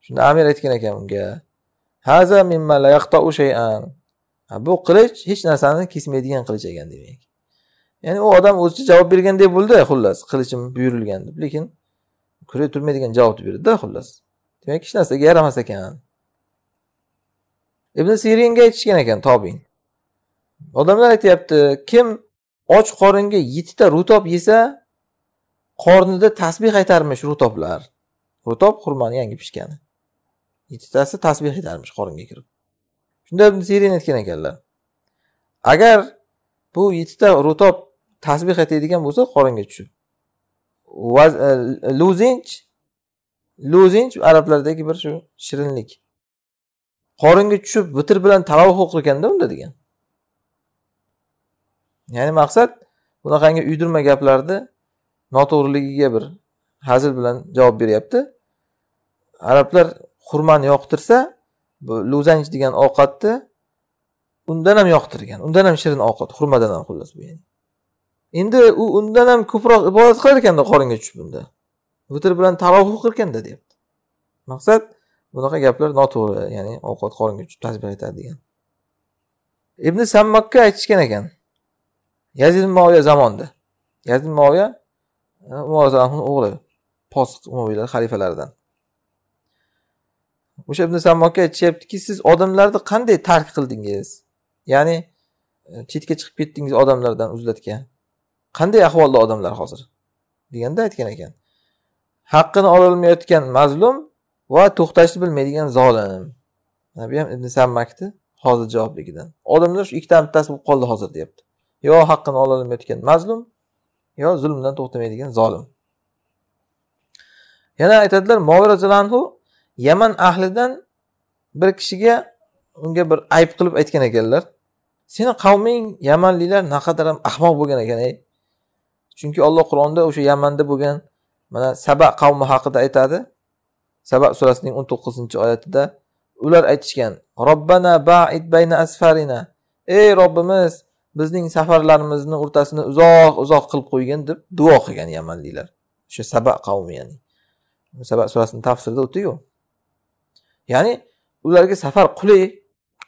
Shunda Amir aytgan ekan unga: "Haza mimma la yaqta'u shay'an." bu qilich hech narsani kesmaydigan qilich ekan demak ya'ni u odam o'zicha javob bergandek bo'ldi xullas qilichim buyurilgan deb lekin kura turmaydigan javobni berdida xullas demak hech narsaga yaramas ekan ibn siringa aytishgan ekan tobin odamlar aytyapti kim och qoringa yettita rutob yesa qornida tasbeh aytarmish rutoblar rutob xurmoni yangi pishgani yettitasi tasbeh aytarmish qoringa kirib shunda ibn sirin aytgan ekanlar agar bu yettita rutob tasbih aytadigan bo'lsa qoringa tushib e, luzinch luzinch arablardagi bir shu shirinlik qoringa tushib bitir bilan talovuh o'qir ekanda unda degan ya'ni maqsad bunaqangi uydirma gaplarni noto'g'riligiga bir hazil bilan javob beryapti arablar xurmani yoqtirsa bu luzanj degan ovqatni undan ham yoqtirgan undan ham shirin ovqat xurmadan ham xullas bu yani endi u undan ham ko'proq ibodat qilar ekanda qoringa tushib bunda vitr bilan tarovvuh qilar ekanda deyapti maqsad bunaqa gaplar noto'g'ri ya'ni ovqat qoringa tushib tasbeh aytadi degan ibn sammakka aytishgan ekan yazid moviya zamonida yazid moviya e, o'g'li posiq umoviylar xalifalaridan o'sha ibn samoka aytishyaptiki siz odamlarni qanday tark qildingiz ya'ni e, chetga chiqib ketdingiz odamlardan uzlatgan qanday ahvolda odamlar hozir deganda aytgan ekan haqqini ololmayotgan mazlum va to'xtashni bilmaydigan zolim mana bu ham ibn sammakni hozir javobligidan odamlar shu ikkita bittasi bo'lib qoldi hozir deyapti yo haqqini ololmayotgan mazlum yo zulmdan to'xtamaydigan zolim yana aytadilar moviy roziyallohu anhu yaman ahlidan bir kishiga unga bir ayb qilib aytgan ekanlar seni qavming yamanliklar naqadar ham ahmoq bo'lgan ekan ey chunki olloh qur'onda o'sha yamanda bo'lgan mana saba qavmi haqida aytadi saba surasining o'n to'qqizinchi oyatida ular aytishgan robbana baid bayna asfarina ey robbimiz bizning safarlarimizni o'rtasini uzoq uzoq qilib qo'ygin deb duo qilgan yamanliklar o'sha saba qavmi ya'ni saba surasini tafsirida o'tdiku ya'ni ularga safar qulay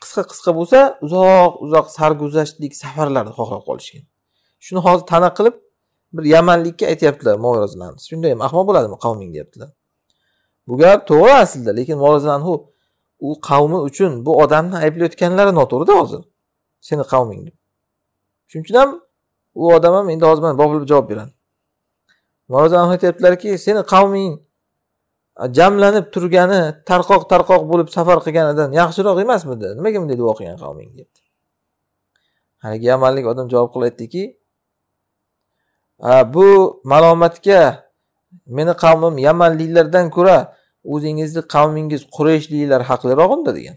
qisqa qisqa bo'lsa uzoq uzoq sarguzashtlik safarlarni xohlab qolishgan shuni hozir tana qilib bir yamanlikka aytyaptilar morozlan shunday ahmoq bo'ladimi qavming deyaptilar bu gap to'g'ri aslida lekin morozlanhu u qavmi uchun bu odamni ayblayotganlari noto'g'rida hozir seni qavming deb shuning uchun ham u odam ham endi hozir man bob javob beradi morozlan aytyaptilarki seni qavming jamlanib turgani tarqoq tarqoq bo'lib safar qilganidan yaxshiroq emasmidi nimaga bunday duo qilgan qavming debdi haligi yamanlik odam javob qilib aytdiki bu malomatga meni qavmim yamanliklardan ko'ra o'zingizni qavmingiz qurayshliklar haqliroq unda degan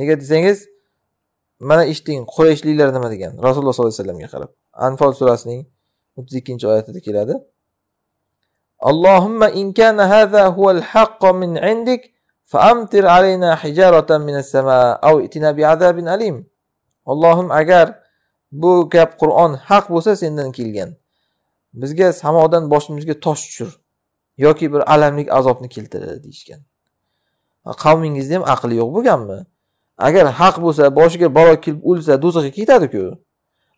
nega desangiz mana eshiting qurayshliklar nima degan rasululloh sollallohu alayhi vasallamga qarab anfol surasining o'ttiz ikkinchi oyatida keladi اللهم إن كان هذا هو الحق من عندك فأمطر علينا حجارة من السماء أو ائتنا بعذاب أليم اللهم agar bu gap qur'on haq bo'lsa sendan kelgan bizga samodan boshimizga tosh tushir yoki bir alamlik azobni keltiradi deyishgan qavmingizni ham aqli yo'q bo'lganmi agar haq bo'lsa boshiga balo kelib o'lsa do'zaxga ketadiku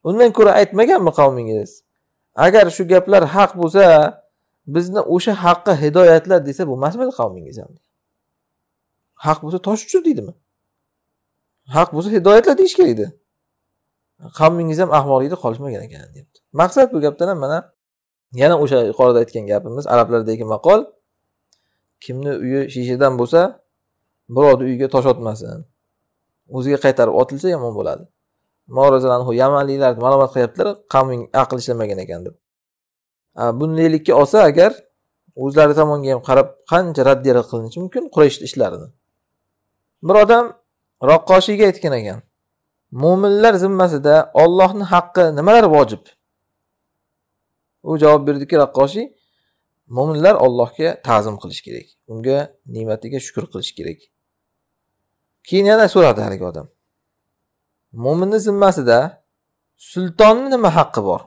undan ko'ra aytmaganmi qavmingiz agar shu gaplar haq bo'lsa bizni o'sha haqqa hidoyatlar desa bo'lmasmidi qavmingiz ham haq bo'lsa tosh uchur deydimi haq bo'lsa hidoyatla deyish kerak edi qavmingiz ham ahmoqlikda qolishmagan ekan deyapti maqsad bu gapdan ham mana yana o'sha yuqorida aytgan gapimiz arablardagi maqol kimni uyi shishadan bo'lsa birovni uyiga tosh otmasin o'ziga qaytarib otilsa yomon bo'ladi morozalanhu yamanliklar ma'lumot qilyaptilar qavming aql ishlamagan ekan deb Э, bundaylikka olsa agar o'zlari tomonga ham qarab qancha raddiya qilinishi mumkin quraysh ishlarini bir odam raqqoshiyga aytgan ekan mo'minlar zimmasida ollohni haqqi nimalar vojib u javob berdiki raqqoshiy mo'minlar ollohga ta'zim qilish kerak unga ne'matiga shukur qilish kerak keyin yana so'radi haligi odam mo'minni zimmasida sultonni nima haqqi bor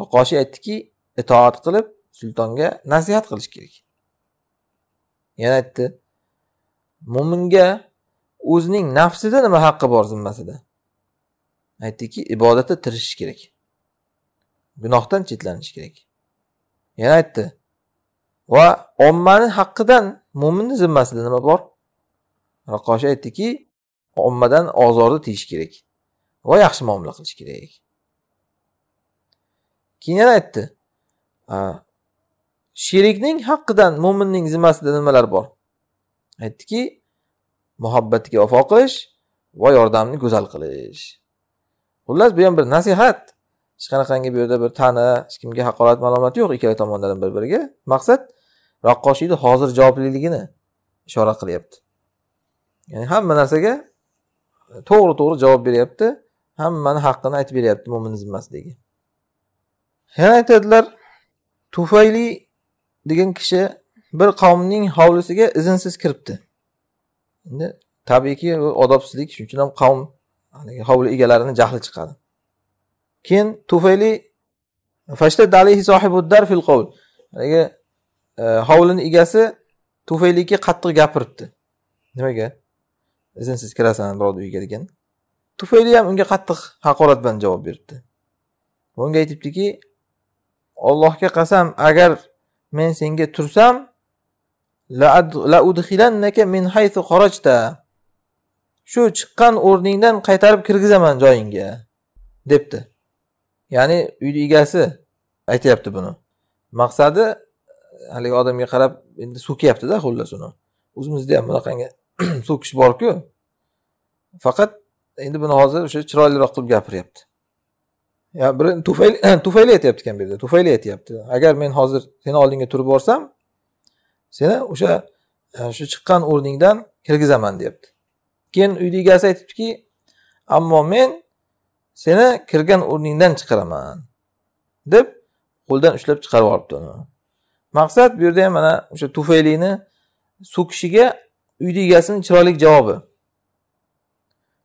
Raqqoshi aytdiki, itoat qilib sultonga nasihat qilish kerak. Yana aytdi, mo'minga o'zining nafsida nima haqqi bor zimmasida? Aytdiki, ibodatda tirishish kerak. Gunohdan chetlanish kerak. Yana aytdi, va ommani haqqidan mo'minni zimmasida nima bor? raqoshi aytdiki, ommadan ozorni tiyish kerak va yaxshi muomala qilish kerak. keyin aytdi sherikning haqqidan mo'minning zimmasida nimalar bor aytdiki muhabbatga vafo qilish va yordamni go'zal qilish xullas bu ham bir nasihat hech qanaqangi bu yerda bir tana hech kimga haqorat malomat yo'q ikkala tomondan bir biriga maqsad raqqoshiyni hozir javobliligini ishora qilyapti ya'ni hamma narsaga to'g'ri to'g'ri javob beryapti hammani haqqini aytib beryapti mo'min zimmasidagi yana aytadilar tufayli degan kishi bir qavmning hovlisiga izinsiz kiribdi endi tabiiyki odobsizlik shuning uchun ham qavm hovli egalarini jahli chiqadi keyin tufayli fil qavl haligi e, hovlini egasi tufaylikka qattiq gapiribdi nimaga izinsiz kirasan birovni uyiga degan tufayli ham unga qattiq haqorat bilan javob beribdi unga aytibdiki ollohga qasam agar men senga tursam shu chiqqan o'rningdan qaytarib kirgizaman joyingga debdi ya'ni uyni egasi aytyapti buni maqsadi haligi odamga qarab endi so'kyaptida xullas uni o'zimizda ham bunaqangi so'kish [CLEARS THROAT] borku faqat endi buni hozir o'sha chiroyliroq qilib gapiryapti bir tufayli aytyapti ekan bu yerda tufayli aytyapti agar men hozir seni oldingga turib borsam seni o'sha e, shu chiqqan o'rningdan kirgizaman deyapti keyin uyni egasi aytibdiki ammo men seni kirgan o'rningdan chiqaraman deb qo'ldan ushlab chiqarib yuboribdi uni maqsad bu yerda ham mana o'sha tufaylini so'kishiga uyni egasini chiroyli javobi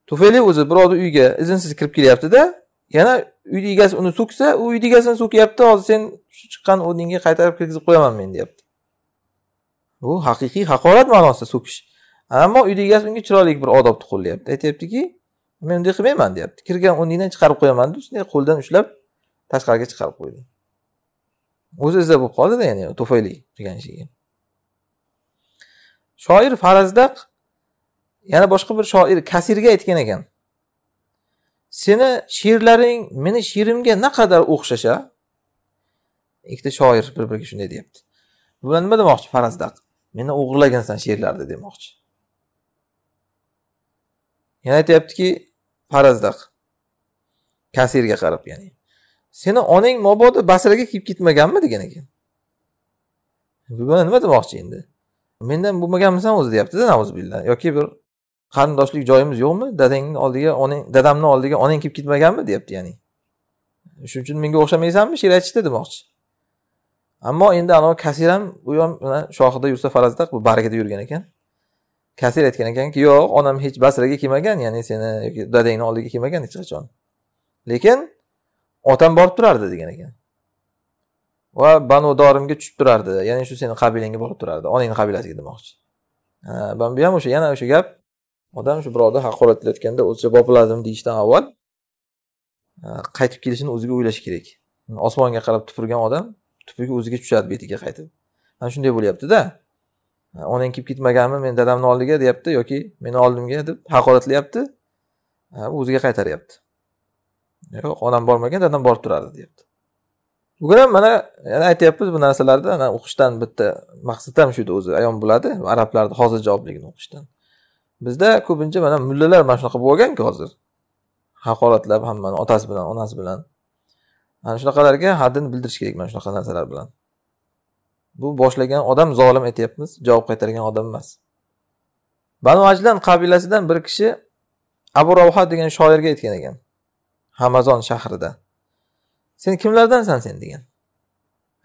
tufayli o'zi birovni uyiga izinsiz kirib kelyaptida yana uyni egasi uni so'ksa u uyni egasini so'kyapti hozir sen shu chiqqan o'rningga qaytarib kirgizib qo'yaman men deyapti bu haqiqiy haqorat ma'nosida so'kish ammo uyni egasi unga chiroyli bir odobni qo'llayapti aytyaptiki men unday qilmayman deyapti kirgan o'rningdan chiqarib qo'yaman deb shunday qo'ldan ushlab tashqariga chiqarib qo'ydi o'zi izza bo'lib qoldida ya'ni tufayli qilgan ishiga shoir farazdaq yana boshqa bir shoir kasirga aytgan ekan seni she'rlaring meni she'rimga naqadar o'xshasha ikkita shoir bir biriga shunday deyapti bu bilan nima demoqchi farazdaq meni o'g'irlagansan she'rlarni demoqchi yana aytyaptiki farazdaq kasirga qarab ya'ni seni onang mobodo basraga kirib ketmaganmi degan ekan bu bilan nima demoqchi endi mendan bo'lmaganmisan o'zi deyaptida billah yoki bir qarindoshlik joyimiz yo'qmi dadangni oldiga onang dadamni oldiga onang kelib ketmaganmi deyapti ya'ni shuning uchun menga o'xshamaysanmi she'r aytishdi demoqchi ammo endi anavi kasir ham u ham shohida yursa farazda bu barakada yurgan ekan kasir aytgan ekanki yo'q onam hech basraga kelmagan ya'ni seni yoki dadangni oldiga kelmagan hech qachon lekin otam borib turardi degan ekan va banu dorimga tushib turardi ya'ni shu seni qabilangga borib turardi onangni qabilasiga demoqchi bu ham o'sha yana o'sha gap odam shu birovni haqoratlayotganda o'zi javoblazim deyishdan avval e, qaytib kelishini o'ziga o'ylashi kerak osmonga qarab tupurgan odam tupugi o'ziga tushadi betiga qaytib mana shunday bo'lyaptida e, onang kelib ketmaganmi men dadamni oldiga deyapti yoki meni oldimga deb haqoratlayapti e, o'ziga qaytaryapti yo'q onam bormagan dadam borib turadi deyapti bugun ham mana yana aytyapmiz bu narsalarni o'qishdan bitta maqsad ham shu edi o'zi ayon bo'ladi arablarni hozir javobligini o'qishdan bizda ko'pincha mana mullalar mana shunaqa bo'lib olganku hozir haqoratlab hammani otasi bilan onasi bilan mana shunaqalarga haddini bildirish kerak mana shunaqa narsalar bilan bu boshlagan odam zolim aytyapmiz javob qaytargan odam emas banu ajlan qabilasidan bir kishi abu ravha degan shoirga aytgan ekan hamazon shahrida sen kimlardansan sen degan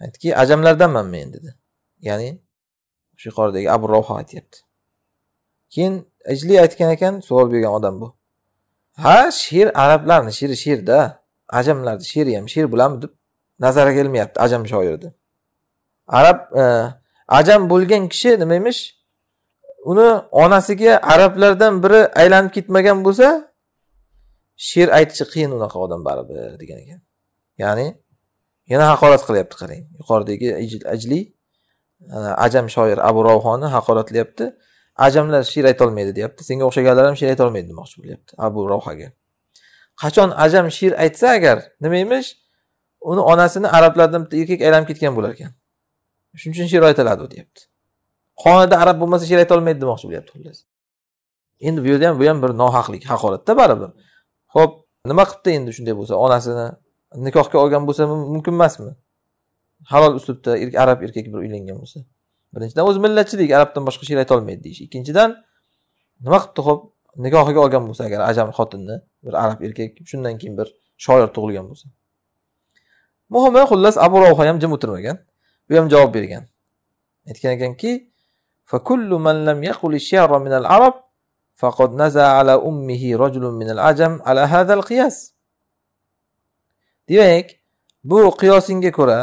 aytdiki ajamlardanman men dedi ya'ni shu yuqoridagi abu ravha aytyapti keyin ajli aytgan ekan savol bergan odam bu ha she'r arablarni she'ri she'rda ajamlarni she'ri ham she'r bo'ladimi deb nazara kelmayapti ajam shoirni arab e, ajam bo'lgan kishi nima emish uni onasiga arablardan biri aylanib ketmagan bo'lsa she'r aytishi qiyin unaqa odam baribir degan ekan ya'ni yana haqorat qilyapti qarang yuqoridagi ajli e, ajam shoir abu ravhoni haqoratlayapti ajamlar she'r aytolmaydi deyapti senga o'xshaganlar ham she'r aytolmaydi demoqchi bo'lyapti abu rohaga qachon ajam she'r aytsa agar nima emish uni onasini arablardan bitta erkak aylanib ketgan bo'lar ekan shuning uchun she'r aytiladi deyapti qonida arab bo'lmasa she'r aytolmaydi demoqchi bo'lyapti xullas endi bu yerda ham bu ham bir nohaqlik haqoratda baribir ho'p nima qilibdi endi shunday bo'lsa onasini nikohga olgan bo'lsa mumkin emasmi halol uslubda arab erkak bir uylangan bo'lsa birinchidan o'zi millatchilik arabdan boshqa she'r aytolmaydi deyish ikkinchidan nima qilibdi ho'p nikohiga olgan bo'lsa agar ajam xotinni bir arab erkak shundan keyin bir shoir tug'ilgan bo'lsa muhimi xullas abu rovha ham jim o'tirmagan u ham javob bergan aytgan ekanki demak bu qiyosingga ko'ra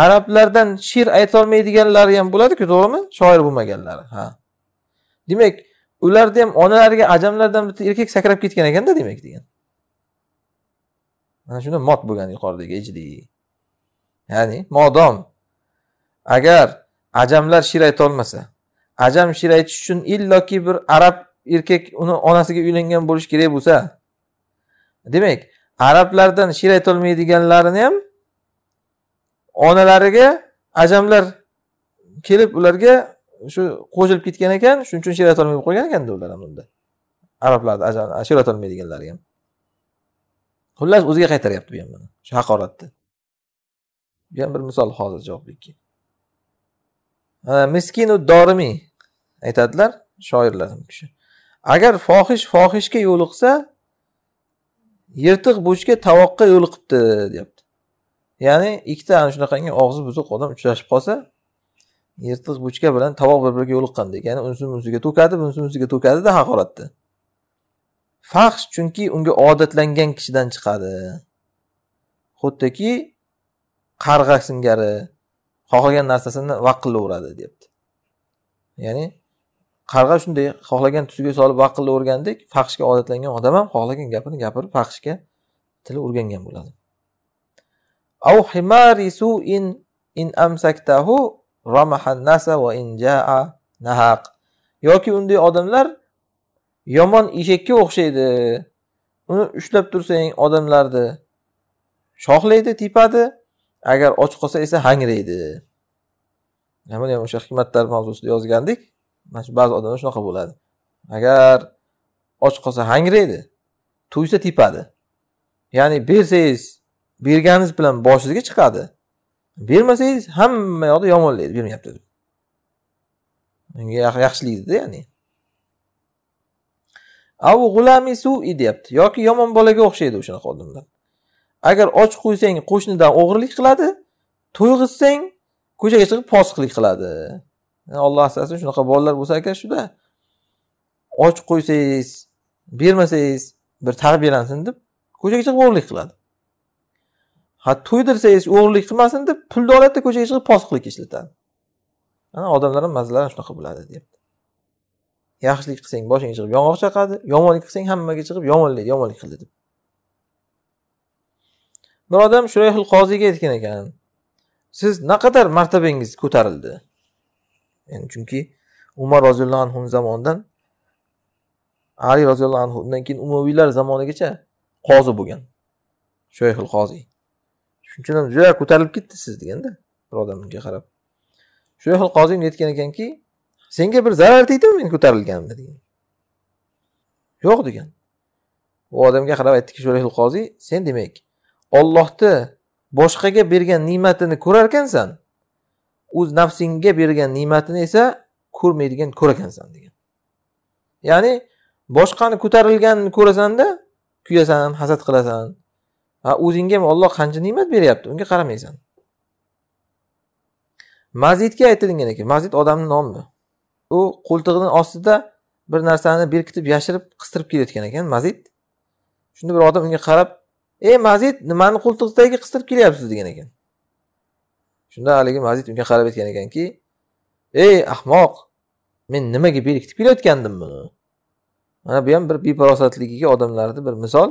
arablardan she'r aytolmaydiganlari ham bo'ladiku to'g'rimi shoir bo'lmaganlari ha demak ularni ham onalariga ajamlardan bitta erkak sakrab ketgan ekanda demak degan mana shunda mot bo'lgan yuqoridagi ijli ya'ni modom agar ajamlar she'r aytolmasa ajam she'r aytish uchun illoki bir arab erkak uni onasiga uylangan bo'lishi kerak bo'lsa demak arablardan she'r aytolmaydiganlarini ham onalariga ajamlar kelib ularga shu qo'shilib ketgan ekan shuning uchun sheraytolmay bo'lib qolgan ekanda ular ham unda arablarni ajam sheraytolmaydiganlari ham xullas o'ziga qaytaryapti bu ham mana shu haqoratni bu ham bir misol hozir javoblikka miskinu dorimiy aytadilar shoirlar agar fohish fohishga yo'liqsa yirtiq bo'shga tovoqqa yo'liqibdi deyapti ya'ni ikkita ana shunaqangi og'zi buzuq odam uchrashib qolsa yirtiq buchka bilan tovoq bir biriga yo'liqqandek ya'ni unisini bunisiga to'kadi bunisi bunisiga to'kadida haqoratni faxsh chunki unga odatlangan kishidan chiqadi xuddiki qarg'a singari xohlagan narsasini vaq qilaveradi deyapti ya'ni qarg'a shunday xohlagan tusiga solib vaq qilavergandek faxshga odatlangan odam ham xohlagan gapini gapirib faxshga tili o'rgangan bo'ladi أو حمار سوء إن أمسكته رمح الناس وإن جاء نهاق yoki unday odamlar yomon eshakka o'xshaydi uni ushlab tursang odamlarni shoxlaydi tepadi agar och qolsa esa hangraydi buni ham o'sha hikmatlar mavzusida yozgandik mana shu ba'zi odamlar shunaqa bo'ladi agar och qolsa hangraydi to'ysa tepadi ya'ni bersangiz berganingiz bilan boshingizga chiqadi bermasangiz hamma yoqda yomonlaydi bermayapti deb unga yaxshilikda ya'ni avu g'ulami suvi deyapti yoki yomon bolaga o'xshaydi o'shanaqa odamlar agar och qo'ysang qo'shnidan o'g'irlik qiladi to'yg'izsang ko'chaga chiqib posiqlik qiladi olloh asrasin shunaqa bolalar bo'lsa agar shuda och qo'ysangiz bermasangiz bir tarbiyalansin deb ko'chaga chiqib o'g'irlik qiladi ha to'ydirsangiz o'g'irlik qilmasin deb pulni oladida ko'chaga chiqib posiqlikka ishlatadi ana odamlar ham mazalari shunaqa bo'ladi deyapti yaxshilik qilsang boshingga chiqib yong'oq chaqadi yomonlik qilsang hammaga chiqib yomonlaydi yomonlik qildi deb bir odam shurayhil qoziyga aytgan ekan siz naqadar martabangiz ko'tarildi yani chunki umar roziyallohu anhu zamonidan ali roziyallohu anhudan keyin umaviylar zamonigacha qozi bo'lgan shurayhil qoziy shunchadan juda ko'tarilib siz deganda bir odam unga qarab shu xil qozim aytgan ekanki senga bir zarar tegdimi men ko'tarilganimda degan yo'q degan u odamga qarab aytdiki shurayhul qoziy sen demak ollohni boshqaga bergan ne'matini ko'rarkansan o'z nafsingga bergan ne'matini esa ko'rmaydigan ko'rakansan degan ya'ni boshqani ko'tarilganini ko'rasanda kuyasan hasad qilasan ha o'zingga ham olloh qancha ne'mat beryapti unga qaramaysan mazidga aytilgan ekan mazid odamni nomi u qo'ltig'ini ostida bir narsani berkitib yashirib qistirib kelayotgan ekan mazid shunda bir odam unga qarab ey mazid nimani tagiga qistirib kelyapsiz degan ekan shunda haligi mazid unga qarab aytgan ekanki ey ahmoq men nimaga berkitib kelayotgandim buni mana bu ham bir beparosatligiga odamlarni bir misol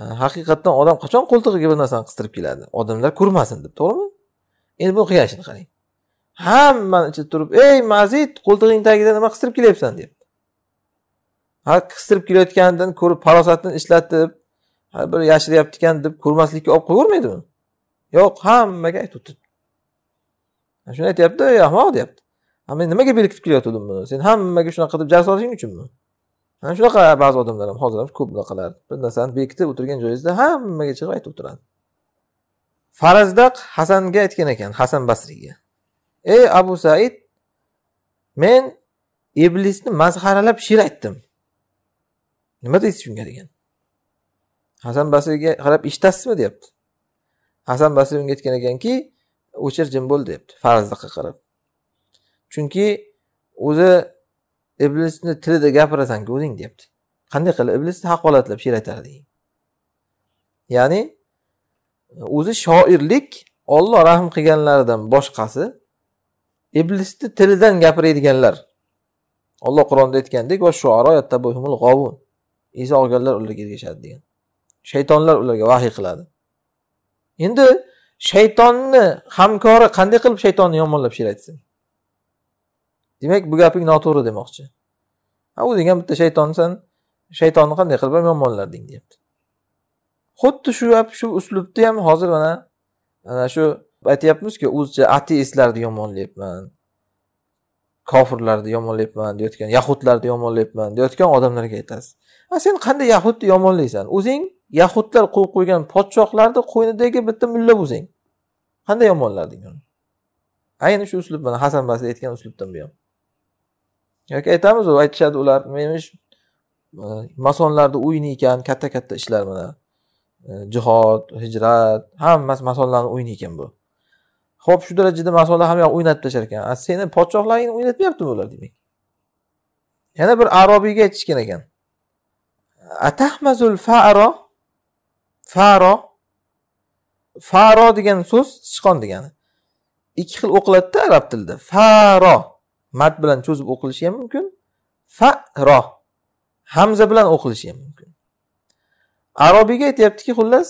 Э, haqiqatdan odam qachon qo'ltig'iga bir narsani qistirib keladi odamlar ko'rmasin deb to'g'rimi endi buni qilganishini qarang hammani ichida turib ey mazid qo'ltig'ing tagida nima qistirib kelyapsan deyapti ha qistirib kelayotganidan ko'rib farosatini ishlatib ha bir yashiryapti ekan deb ko'rmaslikka olib qo'yavermaydimi yo'q hammaga aytib o'tirdi shuni aytyapti ey ahmoq deyapti men nimaga berkitib kelayotgandim buni sen hammaga shunaqa deb jar solishing uchunmi ana shunaqa ba'zi odamlar ham hozir ham ko'p bunaqalar bir narsani bekitib o'tirgan joyingizda hammaga chiqib aytib o'tiradi farazdaq hasanga aytgan ekan hasan basriyga ey abu said men iblisni masxaralab she'r aytdim nima deysiz shunga degan hasan basriyga qarab eshitasizmi deyapti hasan basriy unga aytgan ekanki o'chir jim bo'l deyapti farazdaqqa qarab chunki o'zi iblisni tilida gapirasanku o'zing deyapti qanday qilib iblisni haqoratlab she'r aytadi ya'ni o'zi shoirlik olloh rahm qilganlaridan boshqasi iblisni tilidan gapiradiganlar olloh qur'onda aytgandek va shuaro g'ovun iso olganlar ularga ergashadi degan shaytonlar ularga vahiy qiladi endi shaytonni hamkori qanday qilib shaytonni yomonlab she'r aytsin demak bu gaping noto'g'ri demoqchi a u degan bitta shaytonsan shaytonni qanday qilib ham yomonlarding deyapti xuddi shu gap shu uslubni ham hozir mana ana shu aytyapmizku o'zicha ateistlarni yomonlayapman kofirlarni yomonlayapman deyotgan yahudlarni yomonlayapman deyotgan odamlarga aytasiz a sen qanday yahudni yomonlaysan o'zing yahudlar qo'yib qo'ygan podshohlarni qo'ynidagi bitta mulla bo'lsang qanday yomonlarding uni ayni shu uslub mana hasan basri aytgan uslubdan bu ham yoki aytamizu aytishadi ular meni e, masonlarni o'yini ekan katta katta ishlar mana e, jihod hijrat hammasi masonlarni o'yini ekan bu ho'p shu darajada masonlar hamma o'ynatib tashlar ekan seni podshohlaringni o'ynatmayaptimi ular demak yana bir arobiyga aytishgan ekan atahmazul faro faro faro degan so'z sichqon degani ikki xil o'qiladida arab tilida faro mad bilan cho'zib o'qilishi ham mumkin fa ro hamza bilan o'qilishi ham mumkin arobiyga aytyaptiki xullas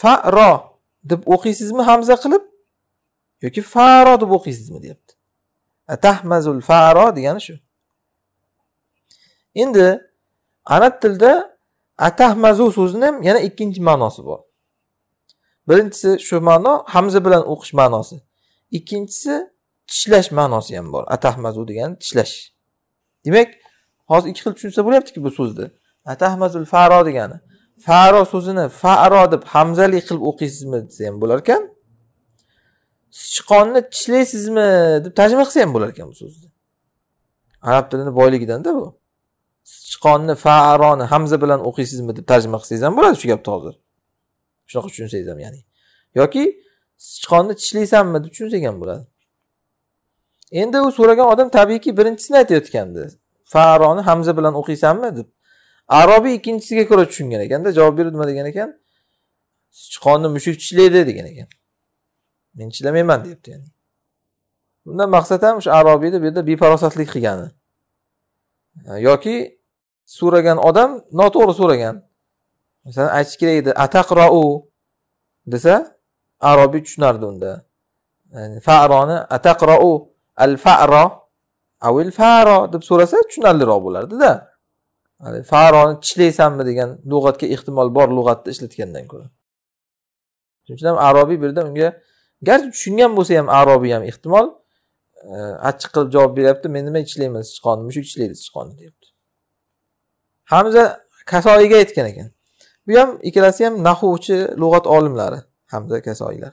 fa ro deb o'qiysizmi hamza qilib yoki faro deb o'qiysizmi deyapti atahmazul faro degani shu endi arab tilida atahmazu so'zini ham yana ikkinchi ma'nosi bor birinchisi shu ma'no hamza bilan o'qish ma'nosi ikkinchisi tishlash ma'nosi ham bor atahmazu degani tishlash demak hozir ikki xil tushunsa bo'lyaptiki bu so'zni atahmazul faro degani faro so'zini faro deb hamzali qilib o'qiysizmi desa ham bo'lar ekan sichqonni tishlaysizmi deb tarjima qilsa ham bo'lar ekan bu so'zni arab tilini boyligidanda bu sichqonni faroni hamza bilan o'qiysizmi deb tarjima qilsangiz ham bo'ladi shu gapni hozir shunaqa tushunsangiz ham ya'ni yoki sichqonni tishlaysanmi deb tushunsak ham bo'ladi endi u so'ragan odam tabiiyki birinchisini aytayotgandi faroni hamza bilan o'qiysanmi deb arobiy ikkinchisiga ko'ra tushungan ekanda javob berib nima degan ekan sichqonni mushuk tishlaydi degan ekan men tishlamayman deyapti ya'ni bundan maqsad ham o'sha arobiyni bu yerda befarosatlik qilgani yoki so'ragan odam noto'g'ri so'ragan masalan aytish kerak edi ataqrou desa arobiy tushunardi unda yani faroni ataqrou al faro avil faro deb so'rasa tushunarliroq bo'lardida faroni tishlaysanmi degan lug'atga ehtimol bor lug'atni ishlatgandan ko'ra shuning uchun ham arobiy bu yerda unga garchi tushungan bo'lsa ham arobiy ham ehtimol e, achchiq qilib javob beryapti men nima tishlayman sichqonni mushuk tishlaydi sichqonni deyapti hamza kasoiyga aytgan ekan bu ham ikkalasi ham nahuvchi lug'at olimlari hamza kasoiylar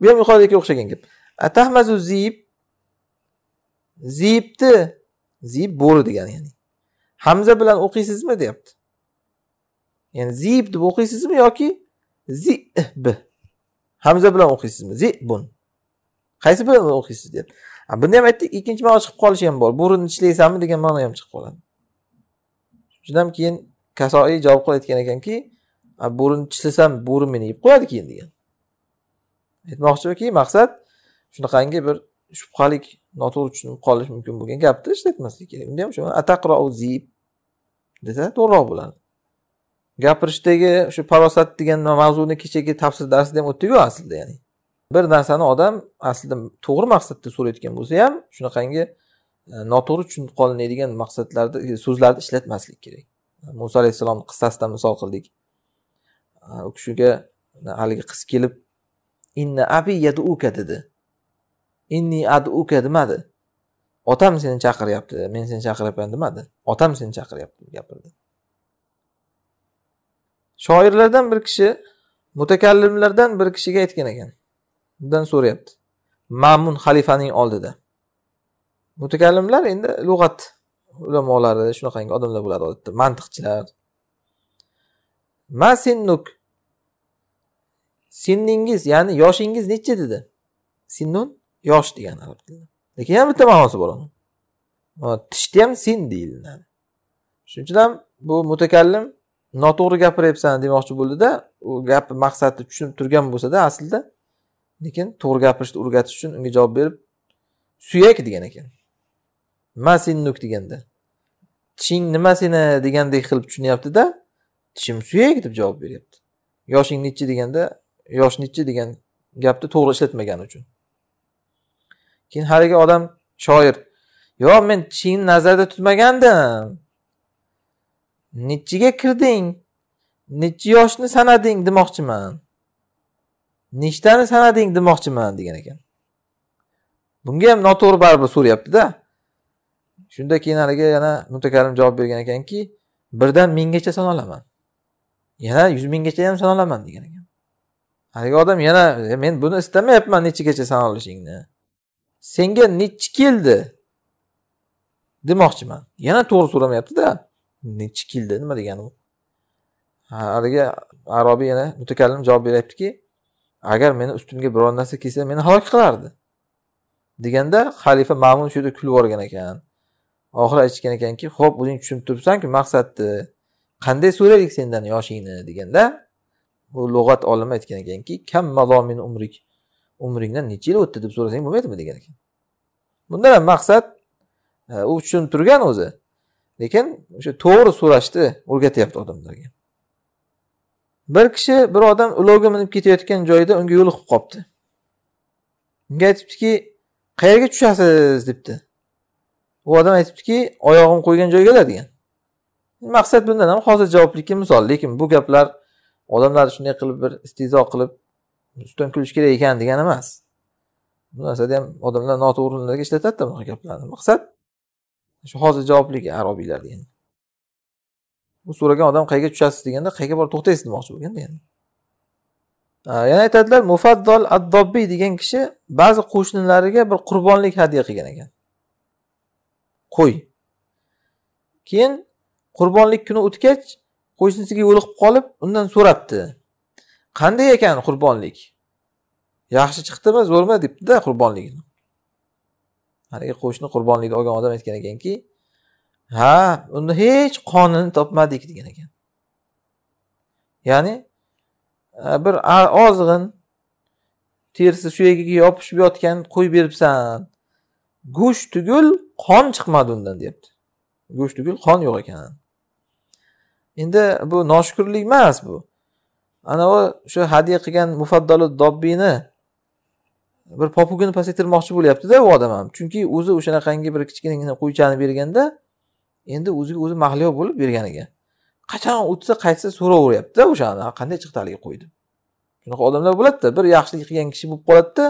bu ham yuqoridagiga o'xshagan gap atahmazu zib zibni zib bo'ri degani ya'ni hamza bilan o'qiysizmi deyapti ya'ni zib deb o'qiysizmi yoki zib hamza bilan o'qiysizmi zibun qaysi bilan o'qiysiz deyapti buni ham aytdik ikkinchi ma'no chiqib qolishi ham bor bo'rini tishlaysanmi degan ma'no ham chiqib qoladi shundan keyin kasoiy javob qilib aytgan ekanki bo'rini tishlasam bo'ri meni yeb qo'yadi keyin degan aytmoqchiki maqsad shunaqangi bir shubhalik noto'g'ri tushunib qolish mumkin bo'lgan gapni ishlatmaslik kerak unda ham shu ataqrou zib desa to'g'riroq bo'ladi gapirishdagi o'sha farosat degan mavzuni kechagi tafsir darsida ham o'tdiku aslida ya'ni bir narsani odam aslida to'g'ri maqsadda so'rayotgan bo'lsa ham shunaqangi e, noto'g'ri tushunib qolinadigan maqsadlarda e, so'zlarni ishlatmaslik kerak muso alayhissalomni qissasidan misol qildik u kishiga haligi qiz kelib inna abi yaduuka dedi inni aduka demadi otam seni chaqiryapti men seni chaqiryapman demadi otam seni chaqiryapti deb gapirdi shoirlardan bir kishi mutakallimlardan bir kishiga aytgan ekan undan so'rayapti ma'mun xalifaning oldida mutakallimlar endi lug'at ulamolari shunaqangi odamlar bo'ladi odatda mantiqchilar ma sinnuk sinningiz ya'ni yoshingiz necha dedi sinnun yosh degani arab tilida lekin yana bitta ma'nosi bor uni tishni ham sen deyiladi shuning uchun ham bu mutakallim noto'g'ri gapiryapsan demoqchi bo'ldida u gap maqsadni tushunib turgan bo'lsada aslida lekin to'g'ri gapirishni o'rgatish uchun unga javob berib suyak degan ekan ma sinnuk deganda tishing nima seni degandek qilib tushunyaptida tishim suyak deb javob beryapti yoshing nechi deganda yosh nechi degan gapni to'g'ri ishlatmagani uchun keyin haligi odam shoir yo'q men tishingni nazarda tutmagandim nechiga kirding nechi yoshni sanading demoqchiman nechtani sanading demoqchiman degan ekan bunga ham noto'g'ri baribir so'rayaptida shunda keyin haligi yana mutakarim javob bergan ekanki birdan minggacha sana olaman yana yuz minggacha ham sana olaman degan ekan haligi odam yana men buni istamayapman nechigacha sana olishingni senga nechi keldi demoqchiman yana to'g'ri so'ramayaptida nechi keldi nima degani u haligi arobiy yana mutakallim javob beryaptiki agar meni ustimga biror narsa kelsa meni halok qilardi deganda xalifa ma'mun shu yerda kulib yuborgan ekan oxiri aytishgan ekanki ho'p o'zing tushunib turibsanku maqsadni qanday so'raylik sendan yoshingni deganda bu lug'at olimi aytgan ekanki kam malomin umrik umringdan necha yil o'tdi deb so'rasang bo'lmaydimi degan ekan bundan ham maqsad e, u tushunib turgan o'zi lekin o'sha to'g'ri so'rashni o'rgatyapti odamlarga bir kishi bir odam ulovga minib ketayotgan joyida unga yo'liqib qolibdi unga aytibdiki qayerga tushasiz debdi u odam aytibdiki oyog'im qo'ygan joygalar degan maqsad bundan ham hozir javoblikka misol lekin bu gaplar odamlarni shunday qilib bir istehzo qilib ustidan kulish kerak ekan degani emas bu narsada ham odamlar noto'g'ri o'rinlarga ishlatadida bunaqa gaplarni maqsad shu hozir javoblik arobiylar degan bu so'ragan odam qayerga tushasiz deganda qayerga borib to'xtaysiz demoqchi bo'lgan degani yana aytadilar mufaddol addobbiy degan kishi ba'zi qo'shnilariga bir qurbonlik hadya qilgan ekan qo'y keyin qurbonlik kuni o'tgach qo'shnisiga yo'liqib qolib undan so'rabdi qanday ekan qurbonlik yaxshi chiqdimi zo'rmi debdida qurbonlikni haligi qo'shni qurbonlikni olgan odam aytgan ekanki ha unda hech qonini topmadik degan ekan ya'ni e, bir ozg'in terisi suyagiga yopishib yotgan qo'y beribsan go'sht tugul qon chiqmadi undan deyapti go'sht tugul qon yo'q ekan endi bu noshukurlik emas bu anavi o'sha hadya qilgan mufaddalu dobbiyni bir popugini pasaytirmoqchi bo'lyaptida u odam ham chunki o'zi o'shanaqangi bir kichkinagina qo'ychani berganda endi o'ziga o'zi mahliyo bo'lib bergan ekan qachon o'tsa qaytsa so'raveryaptida o'shani qanday chiqdi haligi qo'ydi shunaqa odamlar bo'ladida bir yaxshilik qilgan kishi bo'lib qoladida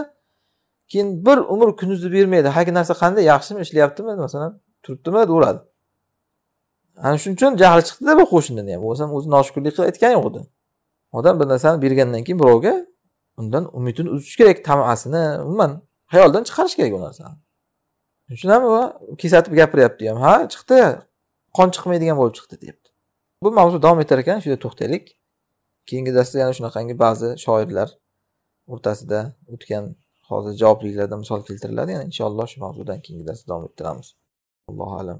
keyin bir umr kunduzi bermaydi haligi narsa qanday yaxshimi ishlayaptimi masalan turibdimi deyveradi ana shuning uchun jahli chiqdida bu qo'shnini ham bo'lsam o'zi noshukurlik qilib aytgani yo'q edi odam bir narsani bergandan keyin birovga undan umidini uzish kerak tamasini umuman xayoldan chiqarish kerak u narsani shuning uchun ham kesatib gapiryapti ham ha chiqdi qon chiqmaydigan bo'lib chiqdi deyapti bu mavzu davom etar ekan shu yerda to'xtaylik keyingi darsda yana shunaqangi ba'zi shoirlar o'rtasida o'tgan hozir javobliklarda misol keltiriladi yana inshaalloh shu mavzudan keyingi darsda davom ettiramiz allohu alam